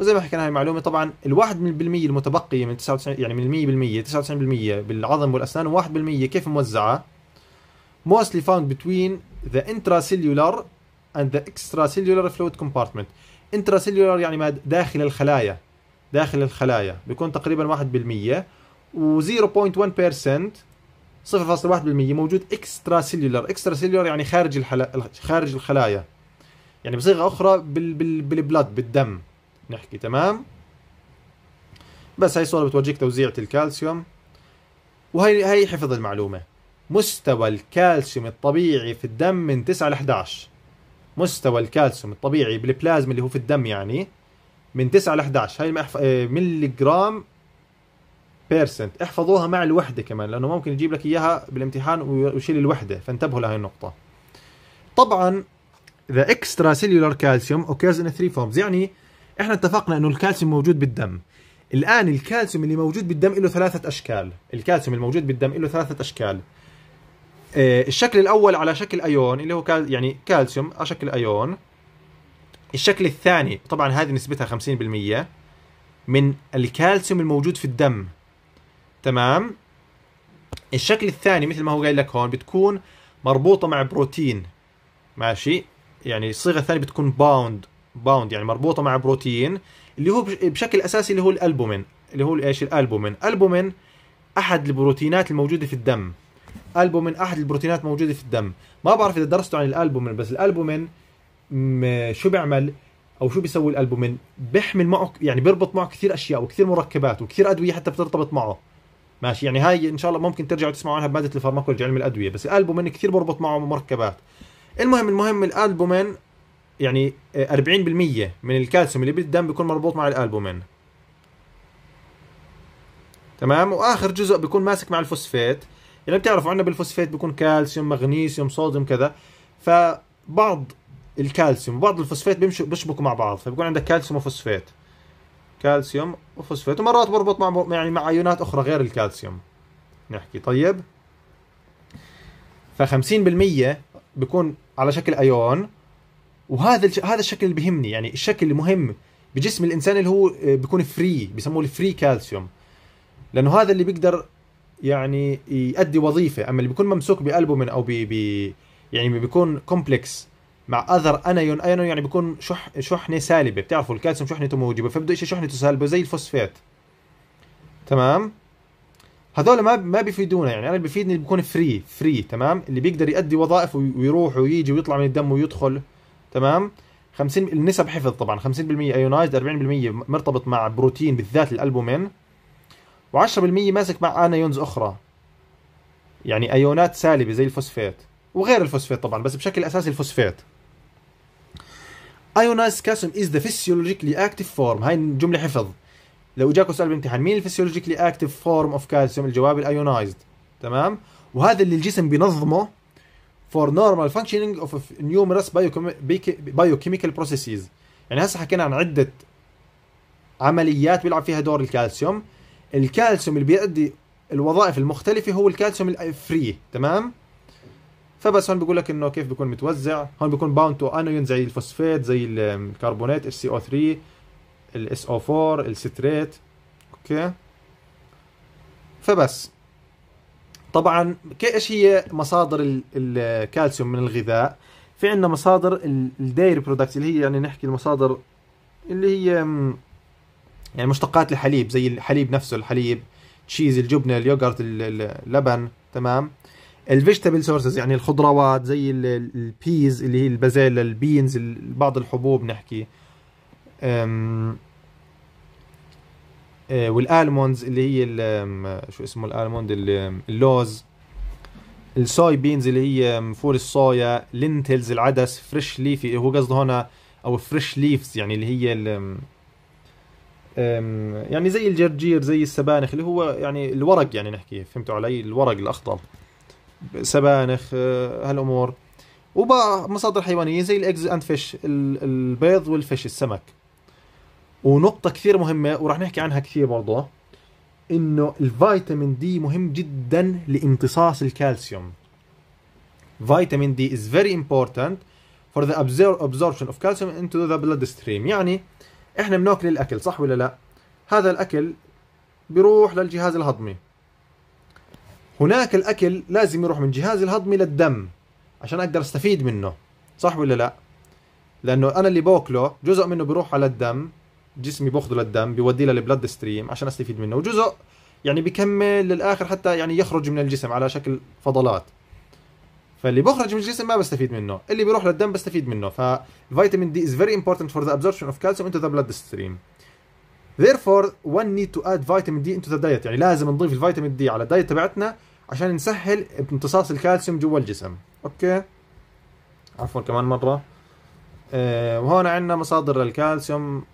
وزي ما حكينا هاي المعلومه طبعا ال1% المتبقيه من 99 يعني من 100% 99% بالعظم والاسنان و1% كيف موزعه mostly found between the intracellular and the extracellular fluid compartment intracellular يعني ما داخل الخلايا داخل الخلايا بيكون تقريبا 1% و 0.1% 0.1% موجود اكسترا سيلولر اكسترا سيلولر يعني خارج الحلا... خارج الخلايا يعني بصيغه اخرى بال... بال... بالبلد بالدم نحكي تمام بس هاي صوره بتورجيك توزيعه الكالسيوم وهي هي حفظ المعلومه مستوى الكالسيوم الطبيعي في الدم من 9 ل 11 مستوى الكالسيوم الطبيعي بالبلازما اللي هو في الدم يعني من 9 ل 11 هاي آه، ملي جرام بيرسنت احفظوها مع الوحده كمان لانه ممكن يجيب لك اياها بالامتحان ويشيل الوحده فانتبهوا لهي النقطه طبعا the extracellular calcium occurs in three forms يعني احنا اتفقنا انه الكالسيوم موجود بالدم الان الكالسيوم اللي موجود بالدم له ثلاثه اشكال الكالسيوم الموجود بالدم له ثلاثه اشكال آه، الشكل الاول على شكل ايون اللي هو كال يعني كالسيوم على شكل ايون الشكل الثاني طبعا هذه نسبتها 50% من الكالسيوم الموجود في الدم تمام الشكل الثاني مثل ما هو قايل لك هون بتكون مربوطه مع بروتين ماشي يعني الصيغه الثانيه بتكون باوند باوند يعني مربوطه مع بروتين اللي هو بشكل اساسي اللي هو الالبومين اللي هو ايش الالبومين البومين احد البروتينات الموجوده في الدم البومين احد البروتينات الموجوده في الدم ما بعرف اذا درستوا عن الالبومين بس الالبومين شو بيعمل او شو بيسوي الالبومين بيحمل معه يعني بيربط معه كثير اشياء وكثير مركبات وكثير ادويه حتى بترتبط معه ماشي يعني هاي ان شاء الله ممكن ترجعوا تسمعوا عنها بماده الفارماكولوجي علم الادويه بس الالبومين كثير بربط معه مركبات المهم المهم الالبومين يعني 40% من الكالسيوم اللي بالدم بيكون مربوط مع الالبومين تمام واخر جزء بيكون ماسك مع الفوسفات يعني بتعرفوا عندنا بالفوسفات بيكون كالسيوم مغنيسيوم صوديوم كذا فبعض الكالسيوم وبعض الفوسفات بيمشوا بيشبكوا مع بعض فبيكون عندك كالسيوم وفوسفات كالسيوم وفوسفيت ومرات بربط مع يعني مع ايونات اخرى غير الكالسيوم نحكي طيب ف 50% بيكون على شكل ايون وهذا هذا الشكل اللي بهمني يعني الشكل المهم بجسم الانسان اللي هو آه، بيكون فري بسموه الفري كالسيوم لانه هذا اللي بيقدر يعني يؤدي وظيفه اما اللي بيكون ممسوك بالبومين او ب... ب... يعني بيكون كومبلكس مع اذر انايون ايون يعني بيكون شح شحنه سالبه بتعرفوا الكالسيوم شحنته موجبه فبده شيء شحنته سالبه زي الفوسفات تمام هذول ما ما بيفيدونا يعني انا بيفيدني بكون فري فري تمام اللي بيقدر يؤدي وظائف ويروح ويجي ويطلع من الدم ويدخل تمام 50 النسب حفظ طبعا 50% ايونايزد 40% مرتبط مع بروتين بالذات الالبومين و10% ماسك مع انايونز اخرى يعني ايونات سالبه زي الفوسفات وغير الفوسفات طبعا بس بشكل اساسي الفوسفات ايونايز كالسيوم از ذا فيسيولوجيكلي اكتف فورم هاي الجمله حفظ لو اجاكم سؤال بالامتحان مين الفيسيولوجيكلي اكتف فورم اوف كالسيوم الجواب الايونايزد تمام وهذا اللي الجسم بينظمه فور نورمال فانكشنينج اوف numerous biochemical processes يعني هسه حكينا عن عده عمليات بيلعب فيها دور الكالسيوم الكالسيوم اللي بيؤدي الوظائف المختلفة هو الكالسيوم الفري تمام فبس هون بيقول لك انه كيف بيكون متوزع هون بيكون باوند تو انيون زي الفوسفات زي الكربونات ال سي او 3 الاس او 4 الستريت اوكي فبس طبعا ايش هي مصادر الكالسيوم من الغذاء في عندنا مصادر الديري برودكتس اللي هي يعني نحكي المصادر اللي هي يعني مشتقات الحليب زي الحليب نفسه الحليب تشيز الجبنه اليوغرت اللبن تمام الفيجيتابل سورسز يعني الخضروات زي البيز اللي هي البازيلا البينز بعض الحبوب نحكي أه، والالموندز اللي هي شو اسمه الالموند اللوز السوي بينز اللي هي فول الصويا لينتلز العدس فريش ليفي هو قصده هنا او فريش ليفز يعني اللي هي ال يعني زي الجرجير زي السبانخ اللي هو يعني الورق يعني نحكي فهمتوا علي الورق الاخضر سبانخ آه، هالامور ومصادر حيوانيه زي الاكز اند فيش البيض والفيش السمك ونقطة كثير مهمة وراح نحكي عنها كثير برضه انه الفيتامين دي مهم جدا لامتصاص الكالسيوم فيتامين دي از فيري important for the absorption of calcium into the ستريم يعني احنا بناكل الاكل صح ولا لا هذا الاكل بيروح للجهاز الهضمي هناك الأكل لازم يروح من جهازي الهضمي للدم عشان أقدر أستفيد منه صح ولا لا؟ لأنه أنا اللي باكله جزء منه بيروح على الدم جسمي باخذه للدم بيوديه للبلد ستريم عشان استفيد منه وجزء يعني بكمل للاخر حتى يعني يخرج من الجسم على شكل فضلات فاللي بخرج من الجسم ما بستفيد منه اللي بيروح للدم بستفيد منه ففيتامين دي is very important for the absorption of calcium into the blood stream therefore one need to add vitamin D into the diet يعني لازم نضيف الفيتامين دي على الدايت تبعتنا عشان نسهل امتصاص الكالسيوم جوا الجسم اوكي عفوا كمان مرة آه وهون عندنا مصادر الكالسيوم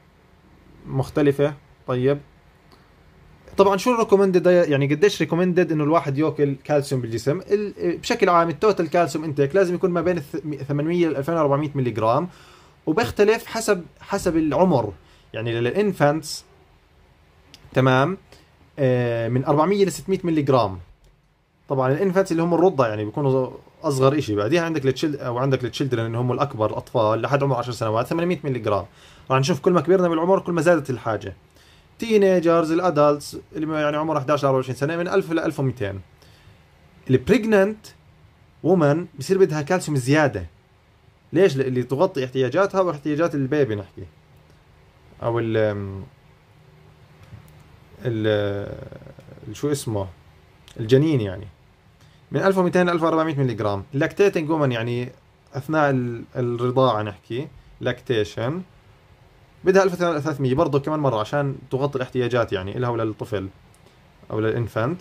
مختلفة طيب طبعا شو الريكومندد يعني قديش ريكومندد انه الواحد ياكل كالسيوم بالجسم آه، بشكل عام التوتال كالسيوم انتيك لازم يكون ما بين 800 ل 2400 ملي جرام وبختلف حسب حسب العمر يعني للانفانتس تمام آه، من 400 ل 600 ملي جرام طبعا الانفانتس اللي هم الرضع يعني بيكونوا اصغر شيء بعديها عندك التشيلد او عندك التشيلدرن اللي هم الاكبر الاطفال لحد عمر 10 سنوات 800 جرام راح نشوف كل ما كبرنا بالعمر كل ما زادت الحاجه تينيجرز الادلتس اللي يعني عمره 11 24 سنه من 1000 ل 1200 البريجننت وومن بصير بدها كالسيوم زياده ليش اللي تغطي احتياجاتها واحتياجات البيبي نحكي او ال ال شو اسمه الجنين يعني من 1200 ل 1400 ملي جرام لاكتيتنج ومن يعني اثناء الرضاعه نحكي لاكتيشن بدها 1300 برضه كمان مره عشان تغطي الاحتياجات يعني لها وللطفل او للانفانت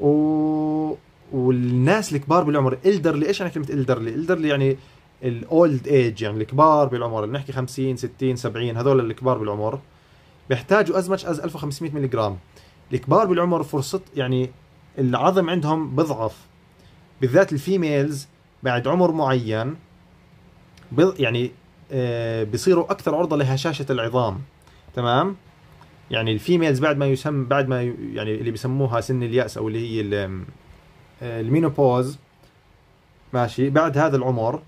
و... والناس الكبار بالعمر الدرلي ايش يعني كلمه الدرلي الدرلي يعني الاولد ايج يعني الكبار بالعمر اللي نحكي 50 60 70 هذول الكبار بالعمر بيحتاجوا از ماتش از 1500 ملغ الكبار بالعمر فرصه يعني العظم عندهم بضعف بالذات الفيميلز بعد عمر معين يعني آه، بصيروا اكثر عرضه لهشاشه العظام تمام يعني الفيميلز بعد ما يسم بعد ما يعني اللي بسموها سن الياس او اللي هي آه، المينوبوز ماشي بعد هذا العمر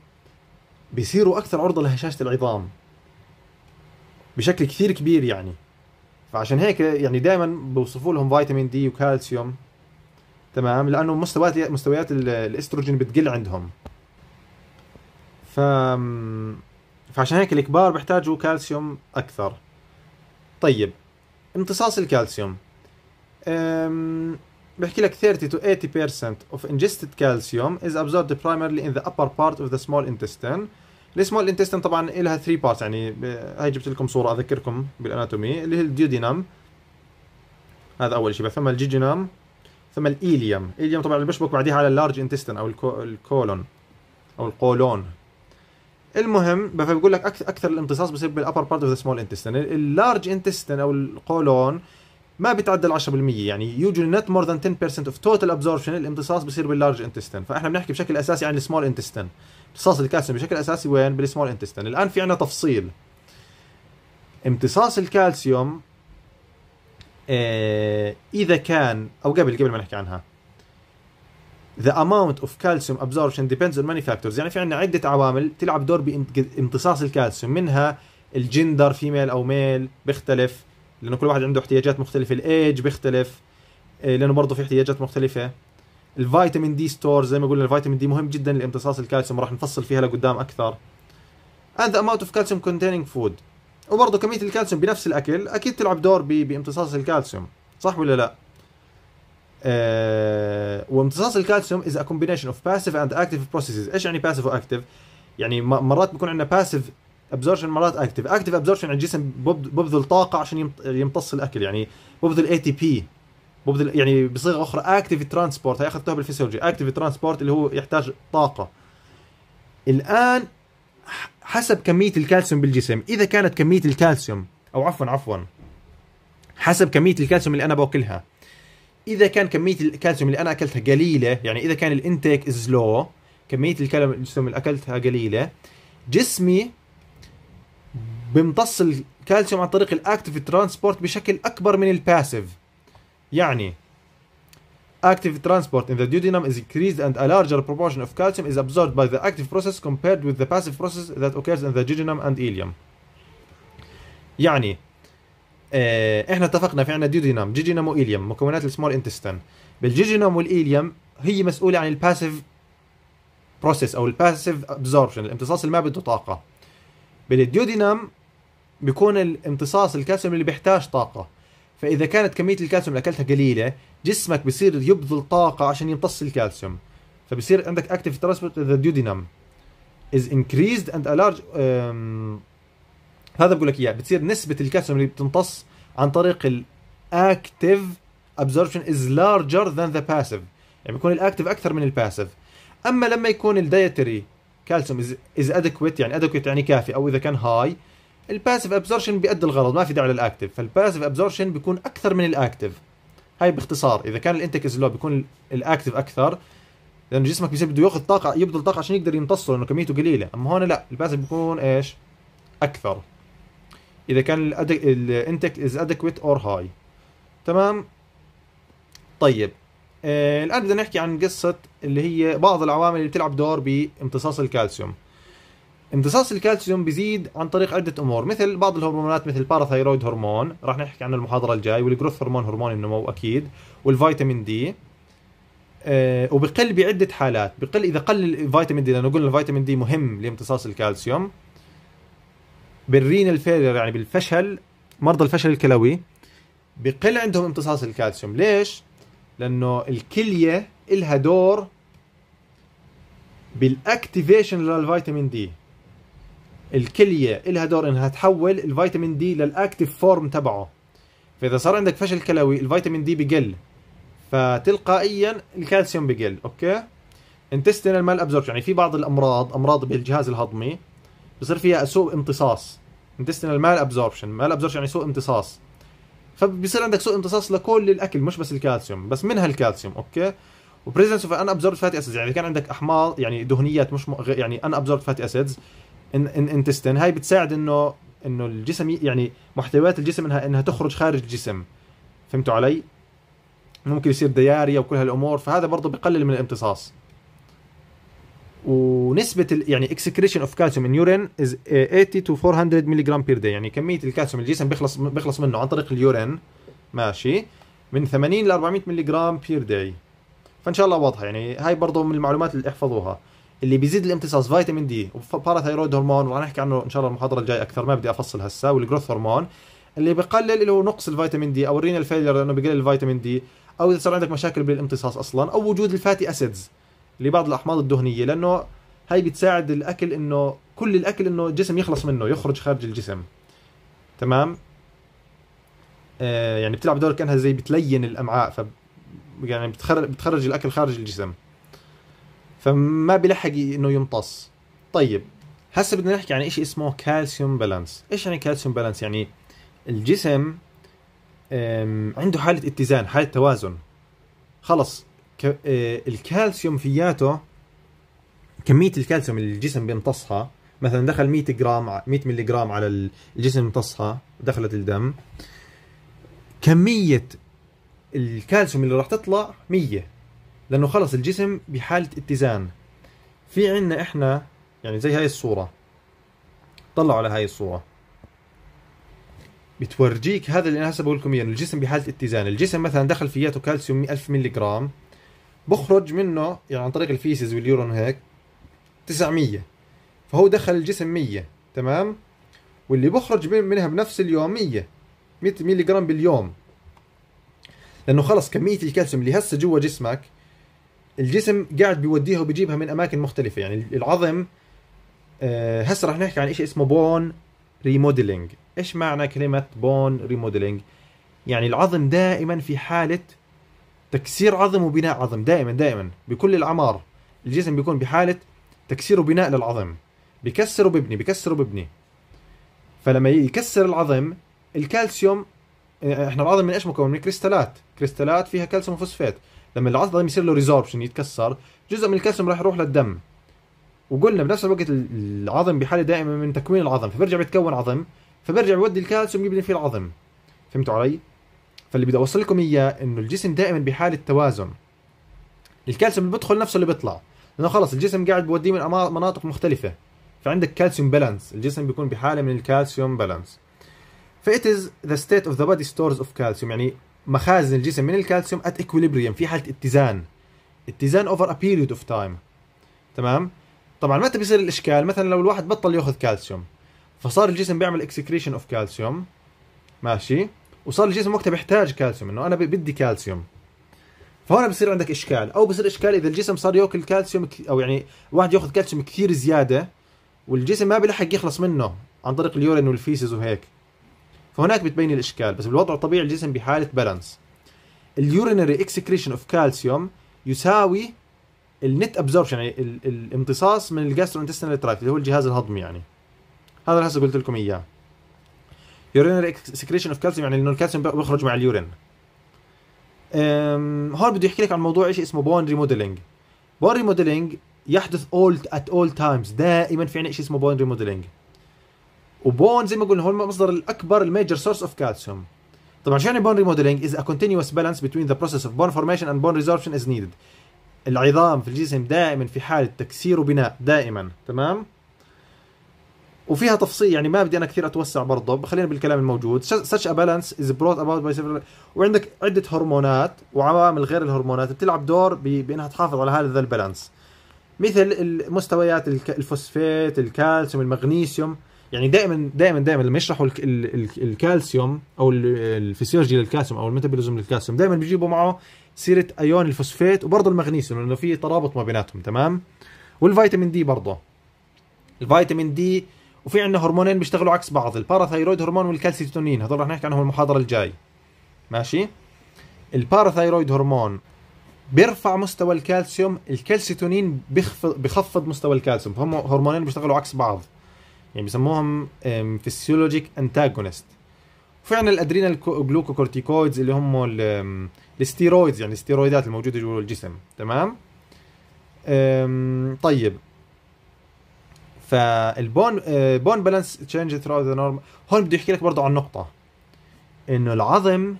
بيصيروا اكثر عرضه لهشاشه العظام بشكل كثير كبير يعني فعشان هيك يعني دائما بوصفوا لهم فيتامين دي وكالسيوم تمام لانه مستويات مستويات الاستروجين بتقل عندهم ف فعشان هيك الكبار بيحتاجوا كالسيوم اكثر طيب امتصاص الكالسيوم أم... بحكي لك 30 to 80% of ingested calcium is absorbed primarily in the upper part of the small intestine small intestine طبعا لها 3 بارتس يعني آه، هاي جبت لكم صوره اذكركم بالاناتومي اللي هي الديودينام هذا اول شيء ثم الجيجينام ثم الايليوم الايليوم طبعا اللي بشبك بعديها على اللارج انتستن او الكولون او القولون المهم فبقول لك اكثر اكثر الامتصاص بصير بالابر بارت اوف ذا سمول انتستن اللارج انتستن او القولون ما بيتعدى ال 10% يعني يوجوالي نت مور ذان 10% اوف توتال ابزوربشن الامتصاص بصير باللارج انتستن فاحنا بنحكي بشكل اساسي عن السمول انتستن امتصاص الكالسيوم بشكل اساسي وين بالسمول انتستن الان في عندنا تفصيل امتصاص الكالسيوم آه، اذا كان او قبل قبل ما نحكي عنها the amount of calcium absorption depends on many factors يعني في عندنا عده عوامل تلعب دور بامتصاص الكالسيوم منها الجندر فيميل او ميل بيختلف لانه كل واحد عنده احتياجات مختلفه الايج بيختلف آه، لانه برضه في احتياجات مختلفه الفيتامين دي ستور زي ما قلنا الفيتامين دي مهم جدا لامتصاص الكالسيوم راح نفصل فيها لقدام اكثر and the amount of calcium containing food وبرضه كميه الكالسيوم بنفس الاكل اكيد تلعب دور بامتصاص الكالسيوم صح ولا لا أه وامتصاص الكالسيوم از ا كومبينيشن اوف باسيف اند اكتيف بروسيسز ايش يعني باسيف واكتيف يعني مرات بيكون عندنا باسيف ابزوربشن مرات اكتيف اكتيف ابزوربشن يعني الجسم ببذل طاقه عشان يمتص الاكل يعني ببذل اي تي بي ببذل يعني بصيغه اخرى اكتيف ترانسبورت هي اخذتوها بالفيزيولوجي اكتيف ترانسبورت اللي هو يحتاج طاقه الان حسب كمية الكالسيوم بالجسم إذا كانت كمية الكالسيوم أو عفوا عفوا حسب كمية الكالسيوم اللي أنا باكلها إذا كان كمية الكالسيوم اللي أنا أكلتها قليلة يعني إذا كان الانتيك از لو كمية الكالسيوم اللي أكلتها قليلة جسمي بيمتص الكالسيوم عن طريق الأكتف ترانسبورت بشكل أكبر من الباسيف يعني active transport in the duodenum is increased and a larger proportion of calcium is absorbed by the active process compared with the passive process that occurs in the duodenum and ileum يعني اه, احنا اتفقنا في عندنا duodenum, جيجينام واليوم مكونات السمول انتستين بالجيجينام والاليوم هي مسؤوله عن الباسيف بروسيس او الباسيف ابزوربشن الامتصاص اللي ما بده طاقه بالديودينام بيكون الامتصاص الكالسيوم اللي بيحتاج طاقه فاذا كانت كميه الكالسيوم اللي اكلتها قليله جسمك بصير يبذل طاقه عشان يمتص الكالسيوم فبصير عندك اكتف ترانسبورت ذا ديودينم از انكريزد اند and هذا بقول لك اياه بتصير نسبه الكالسيوم اللي بتمتص عن طريق الاكتف ابزوربشن از لارجر ذان ذا باسيف يعني بيكون الاكتف اكثر من الباسيف اما لما يكون الدايتري كالسيوم از ادكويت يعني ادكويت يعني كافي او اذا كان هاي الباسيف ابزوربشن بيأدي الغرض ما في داعي للاكتف فالباسيف ابزوربشن بيكون اكثر من الاكتف هاي باختصار اذا كان الانتكس لو بيكون الاكتف اكثر لانه جسمك بيصير بده ياخذ طاقه يبذل طاقه عشان يقدر يمتصه لانه كميته قليله اما هون لا الباسيف بيكون ايش اكثر اذا كان الانتك از ادكويت اور هاي تمام طيب آه الان بدنا نحكي عن قصه اللي هي بعض العوامل اللي بتلعب دور بامتصاص الكالسيوم امتصاص الكالسيوم بيزيد عن طريق عده امور مثل بعض الهرمونات مثل الباراثيرويد هرمون راح نحكي عنه المحاضره الجاي والجروث هرمون هرمون النمو اكيد والفيتامين دي أه وبقل بعده حالات بقل اذا قل الفيتامين دي لانه قلنا الفيتامين دي مهم لامتصاص الكالسيوم بالرينال فيلر يعني بالفشل مرضى الفشل الكلوي بقل عندهم امتصاص الكالسيوم ليش لانه الكليه إلها دور بالاكتيفيشن للفيتامين دي الكليه لها دور انها تحول الفيتامين دي للاكتف فورم تبعه فاذا صار عندك فشل كلوي الفيتامين دي بقل فتلقائيا الكالسيوم بقل اوكي مال malabsorption يعني في بعض الامراض امراض بالجهاز الهضمي بصير فيها سوء امتصاص intestinal مال malabsorption يعني سوء امتصاص فبصير عندك سوء امتصاص لكل الاكل مش بس الكالسيوم بس منها الكالسيوم اوكي وبريزنس اوف ان ابزورب فاتي اسيدز يعني كان عندك احماض يعني دهنيات مش يعني ان ابزورب فاتي اسيدز انتستين هاي بتساعد انه انه الجسم يعني محتويات الجسم انها انها تخرج خارج الجسم فهمتوا علي؟ ممكن يصير دياريا وكل هالامور فهذا برضه بقلل من الامتصاص ونسبة يعني اكسكريشن اوف كالسيوم ان يورين از 80 تو 400 ملغ بير داي يعني كمية الكالسيوم الجسم بيخلص بيخلص منه عن طريق اليورين ماشي من 80 ل 400 ملغ بير داي فان شاء الله واضحة يعني هاي برضه من المعلومات اللي احفظوها اللي بيزيد الامتصاص فيتامين دي وباراثايرويد هرمون نحكي عنه ان شاء الله المحاضره الجايه اكثر ما بدي افصل هسه والجروث هرمون اللي بقلل اللي هو نقص الفيتامين دي او الرينال فيلر لانه بقلل الفيتامين دي او اذا صار عندك مشاكل بالامتصاص اصلا او وجود الفاتي اسيدز لبعض الاحماض الدهنيه لانه هاي بتساعد الاكل انه كل الاكل انه الجسم يخلص منه يخرج خارج الجسم تمام آه يعني بتلعب دور كانها زي بتلين الامعاء ف يعني بتخرج بتخرج الاكل خارج الجسم فما بيلحق انه يمتص طيب هسه بدنا نحكي عن شيء اسمه كالسيوم بالانس ايش يعني كالسيوم بالانس يعني الجسم عنده حالة اتزان حالة توازن خلص آه، الكالسيوم فياته كمية الكالسيوم اللي الجسم بيمتصها مثلا دخل 100 جرام 100 ملي جرام على الجسم امتصها دخلت الدم كمية الكالسيوم اللي راح تطلع 100 لانه خلص الجسم بحاله اتزان في عنا احنا يعني زي هاي الصوره طلعوا على هاي الصوره بتورجيك هذا اللي انا هسه بقول لكم اياه الجسم بحاله اتزان الجسم مثلا دخل فياته كالسيوم 1000 ملي جرام بخرج منه يعني عن طريق الفيسز واليورون هيك 900 فهو دخل الجسم 100 تمام واللي بخرج منها بنفس اليوم 100 100 ملي جرام باليوم لانه خلص كميه الكالسيوم اللي هسه جوا جسمك الجسم قاعد بيوديها وبيجيبها من اماكن مختلفه يعني العظم آه، هسه رح نحكي عن شيء اسمه بون ريموديلينج ايش معنى كلمه بون ريموديلينج يعني العظم دائما في حاله تكسير عظم وبناء عظم دائما دائما بكل الاعمار الجسم بيكون بحاله تكسير وبناء للعظم بكسر وببني بكسر وببني فلما يكسر العظم الكالسيوم آه، احنا العظم من ايش مكون من كريستالات كريستالات فيها كالسيوم وفوسفات لما العظم يصير له ريزوربشن يتكسر جزء من الكالسيوم راح يروح للدم وقلنا بنفس الوقت العظم بحاله دائمه من تكوين العظم فبرجع بيتكون عظم فبرجع بودي الكالسيوم يبني فيه العظم فهمتوا علي؟ فاللي بدي اوصل لكم اياه انه الجسم دائما بحاله توازن الكالسيوم اللي بدخل نفسه اللي بيطلع لانه خلص الجسم قاعد بوديه من مناطق مختلفه فعندك كالسيوم بالانس الجسم بيكون بحاله من الكالسيوم بالانس فإت از ذا ستيت اوف ذا بودي ستورز اوف كالسيوم يعني مخازن الجسم من الكالسيوم ات اكوليبريم في حاله اتزان اتزان اوفر ا بيريود اوف تايم تمام طبعا متى بيصير الاشكال مثلا لو الواحد بطل ياخذ كالسيوم فصار الجسم بيعمل اكسكريشن اوف كالسيوم ماشي وصار الجسم وقتها بيحتاج كالسيوم انه انا بدي كالسيوم فهون بصير عندك اشكال او بصير اشكال اذا الجسم صار ياكل كالسيوم او يعني واحد ياخذ كالسيوم كثير زياده والجسم ما بيلحق يخلص منه عن طريق اليورين والفيسز وهيك فهناك بتبين الاشكال بس بالوضع الطبيعي الجسم بحاله بالانس اليورينري اكسكريشن اوف كالسيوم يساوي النت ابزوربشن يعني ال الامتصاص من الجاسترو انتستينال تراكت اللي هو الجهاز الهضمي يعني هذا اللي هسه قلت لكم اياه يورينري اكسكريشن اوف كالسيوم يعني انه الكالسيوم بيخرج مع اليورين هون بده يحكي لك عن موضوع شيء اسمه بون ريموديلينج بون ريموديلينج يحدث اول ات اول تايمز دائما في عندنا شيء اسمه بون ريموديلينج وبون زي ما قلنا هو المصدر الاكبر الميجر سورس اوف كالسيوم طبعا شو يعني بون ريموديلينج از ا كونتينوس بالانس بتوين ذا بروسيس اوف بون فورميشن اند بون ريزوربشن از نيدد العظام في الجسم دائما في حاله تكسير وبناء دائما تمام وفيها تفصيل يعني ما بدي انا كثير اتوسع برضه خلينا بالكلام الموجود such a balance is brought about by several وعندك عده هرمونات وعوامل غير الهرمونات بتلعب دور بانها تحافظ على هذا البالانس مثل مستويات الفوسفيت الكالسيوم المغنيسيوم يعني دائما دائما دائما لما يشرحوا الكالسيوم او الفسيولوجي للكالسيوم او الميتابوليزم للكالسيوم دائما بيجيبوا معه سيره ايون الفوسفات وبرضه المغنيسيوم لانه في ترابط ما بيناتهم تمام والفيتامين دي برضه الفيتامين دي وفي عندنا هرمونين بيشتغلوا عكس بعض الباراثايرويد هرمون والكالسيتونين هذول رح نحكي عنهم المحاضره الجاي ماشي الباراثايرويد هرمون بيرفع مستوى الكالسيوم الكالسيتونين بيخفض بخفض مستوى الكالسيوم فهم هرمونين بيشتغلوا عكس بعض يعني بيسموهم فيسيولوجيك انتاجونست وفعلا الادرينال جلوكوكورتيكويدز اللي هم الستيرويدز يعني الستيرويدات الموجوده جوا الجسم تمام طيب فالبون بون بالانس تشينج ثرو ذا نورم هون بدي احكي لك برضه عن نقطه انه العظم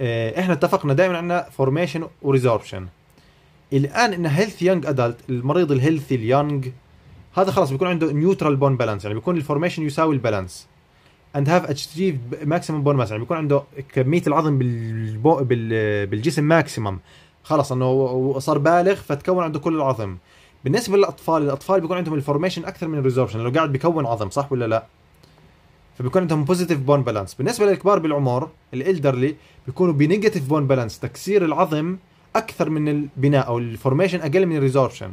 آه، احنا اتفقنا دائما عندنا فورميشن وريزوربشن الان ان هيلث يونج ادلت المريض الهيلثي اليونج هذا خلاص بيكون عنده نيوترال بون بالانس يعني بيكون الفورميشن يساوي البالانس اند هاف اتشيف ماكسيمم بون ماس يعني بيكون عنده كميه العظم بالبو بالجسم ماكسيمم خلص انه صار بالغ فتكون عنده كل العظم بالنسبه للاطفال الاطفال بيكون عندهم الفورميشن اكثر من الريزوربشن لو قاعد بيكون عظم صح ولا لا فبيكون عندهم بوزيتيف بون بالانس بالنسبه للكبار بالعمر الالدرلي بيكونوا بنيجاتيف بون بالانس تكسير العظم اكثر من البناء او الفورميشن اقل من الريزوربشن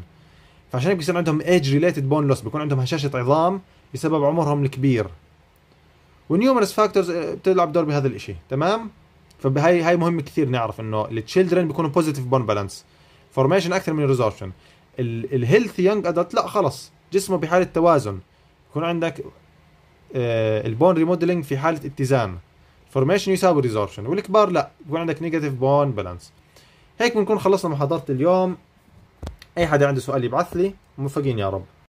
فعشان هيك بيصير عندهم ايج ريليتد بون لوس بيكون عندهم هشاشه عظام بسبب عمرهم الكبير ونيومرس فاكتورز آه، بتلعب دور بهذا الشيء تمام فبهي هاي مهم كثير نعرف انه التشيلدرن بيكونوا بوزيتيف بون بالانس فورميشن اكثر من ريزورشن الهيلث يونج ادلت لا خلص جسمه بحاله توازن يكون عندك آه، البون ريموديلينج في حاله اتزان فورميشن يساوي ريزورشن والكبار لا بيكون عندك نيجاتيف بون بالانس هيك بنكون خلصنا محاضره اليوم اي حدا عنده سؤال يبعث لي موفقين يا رب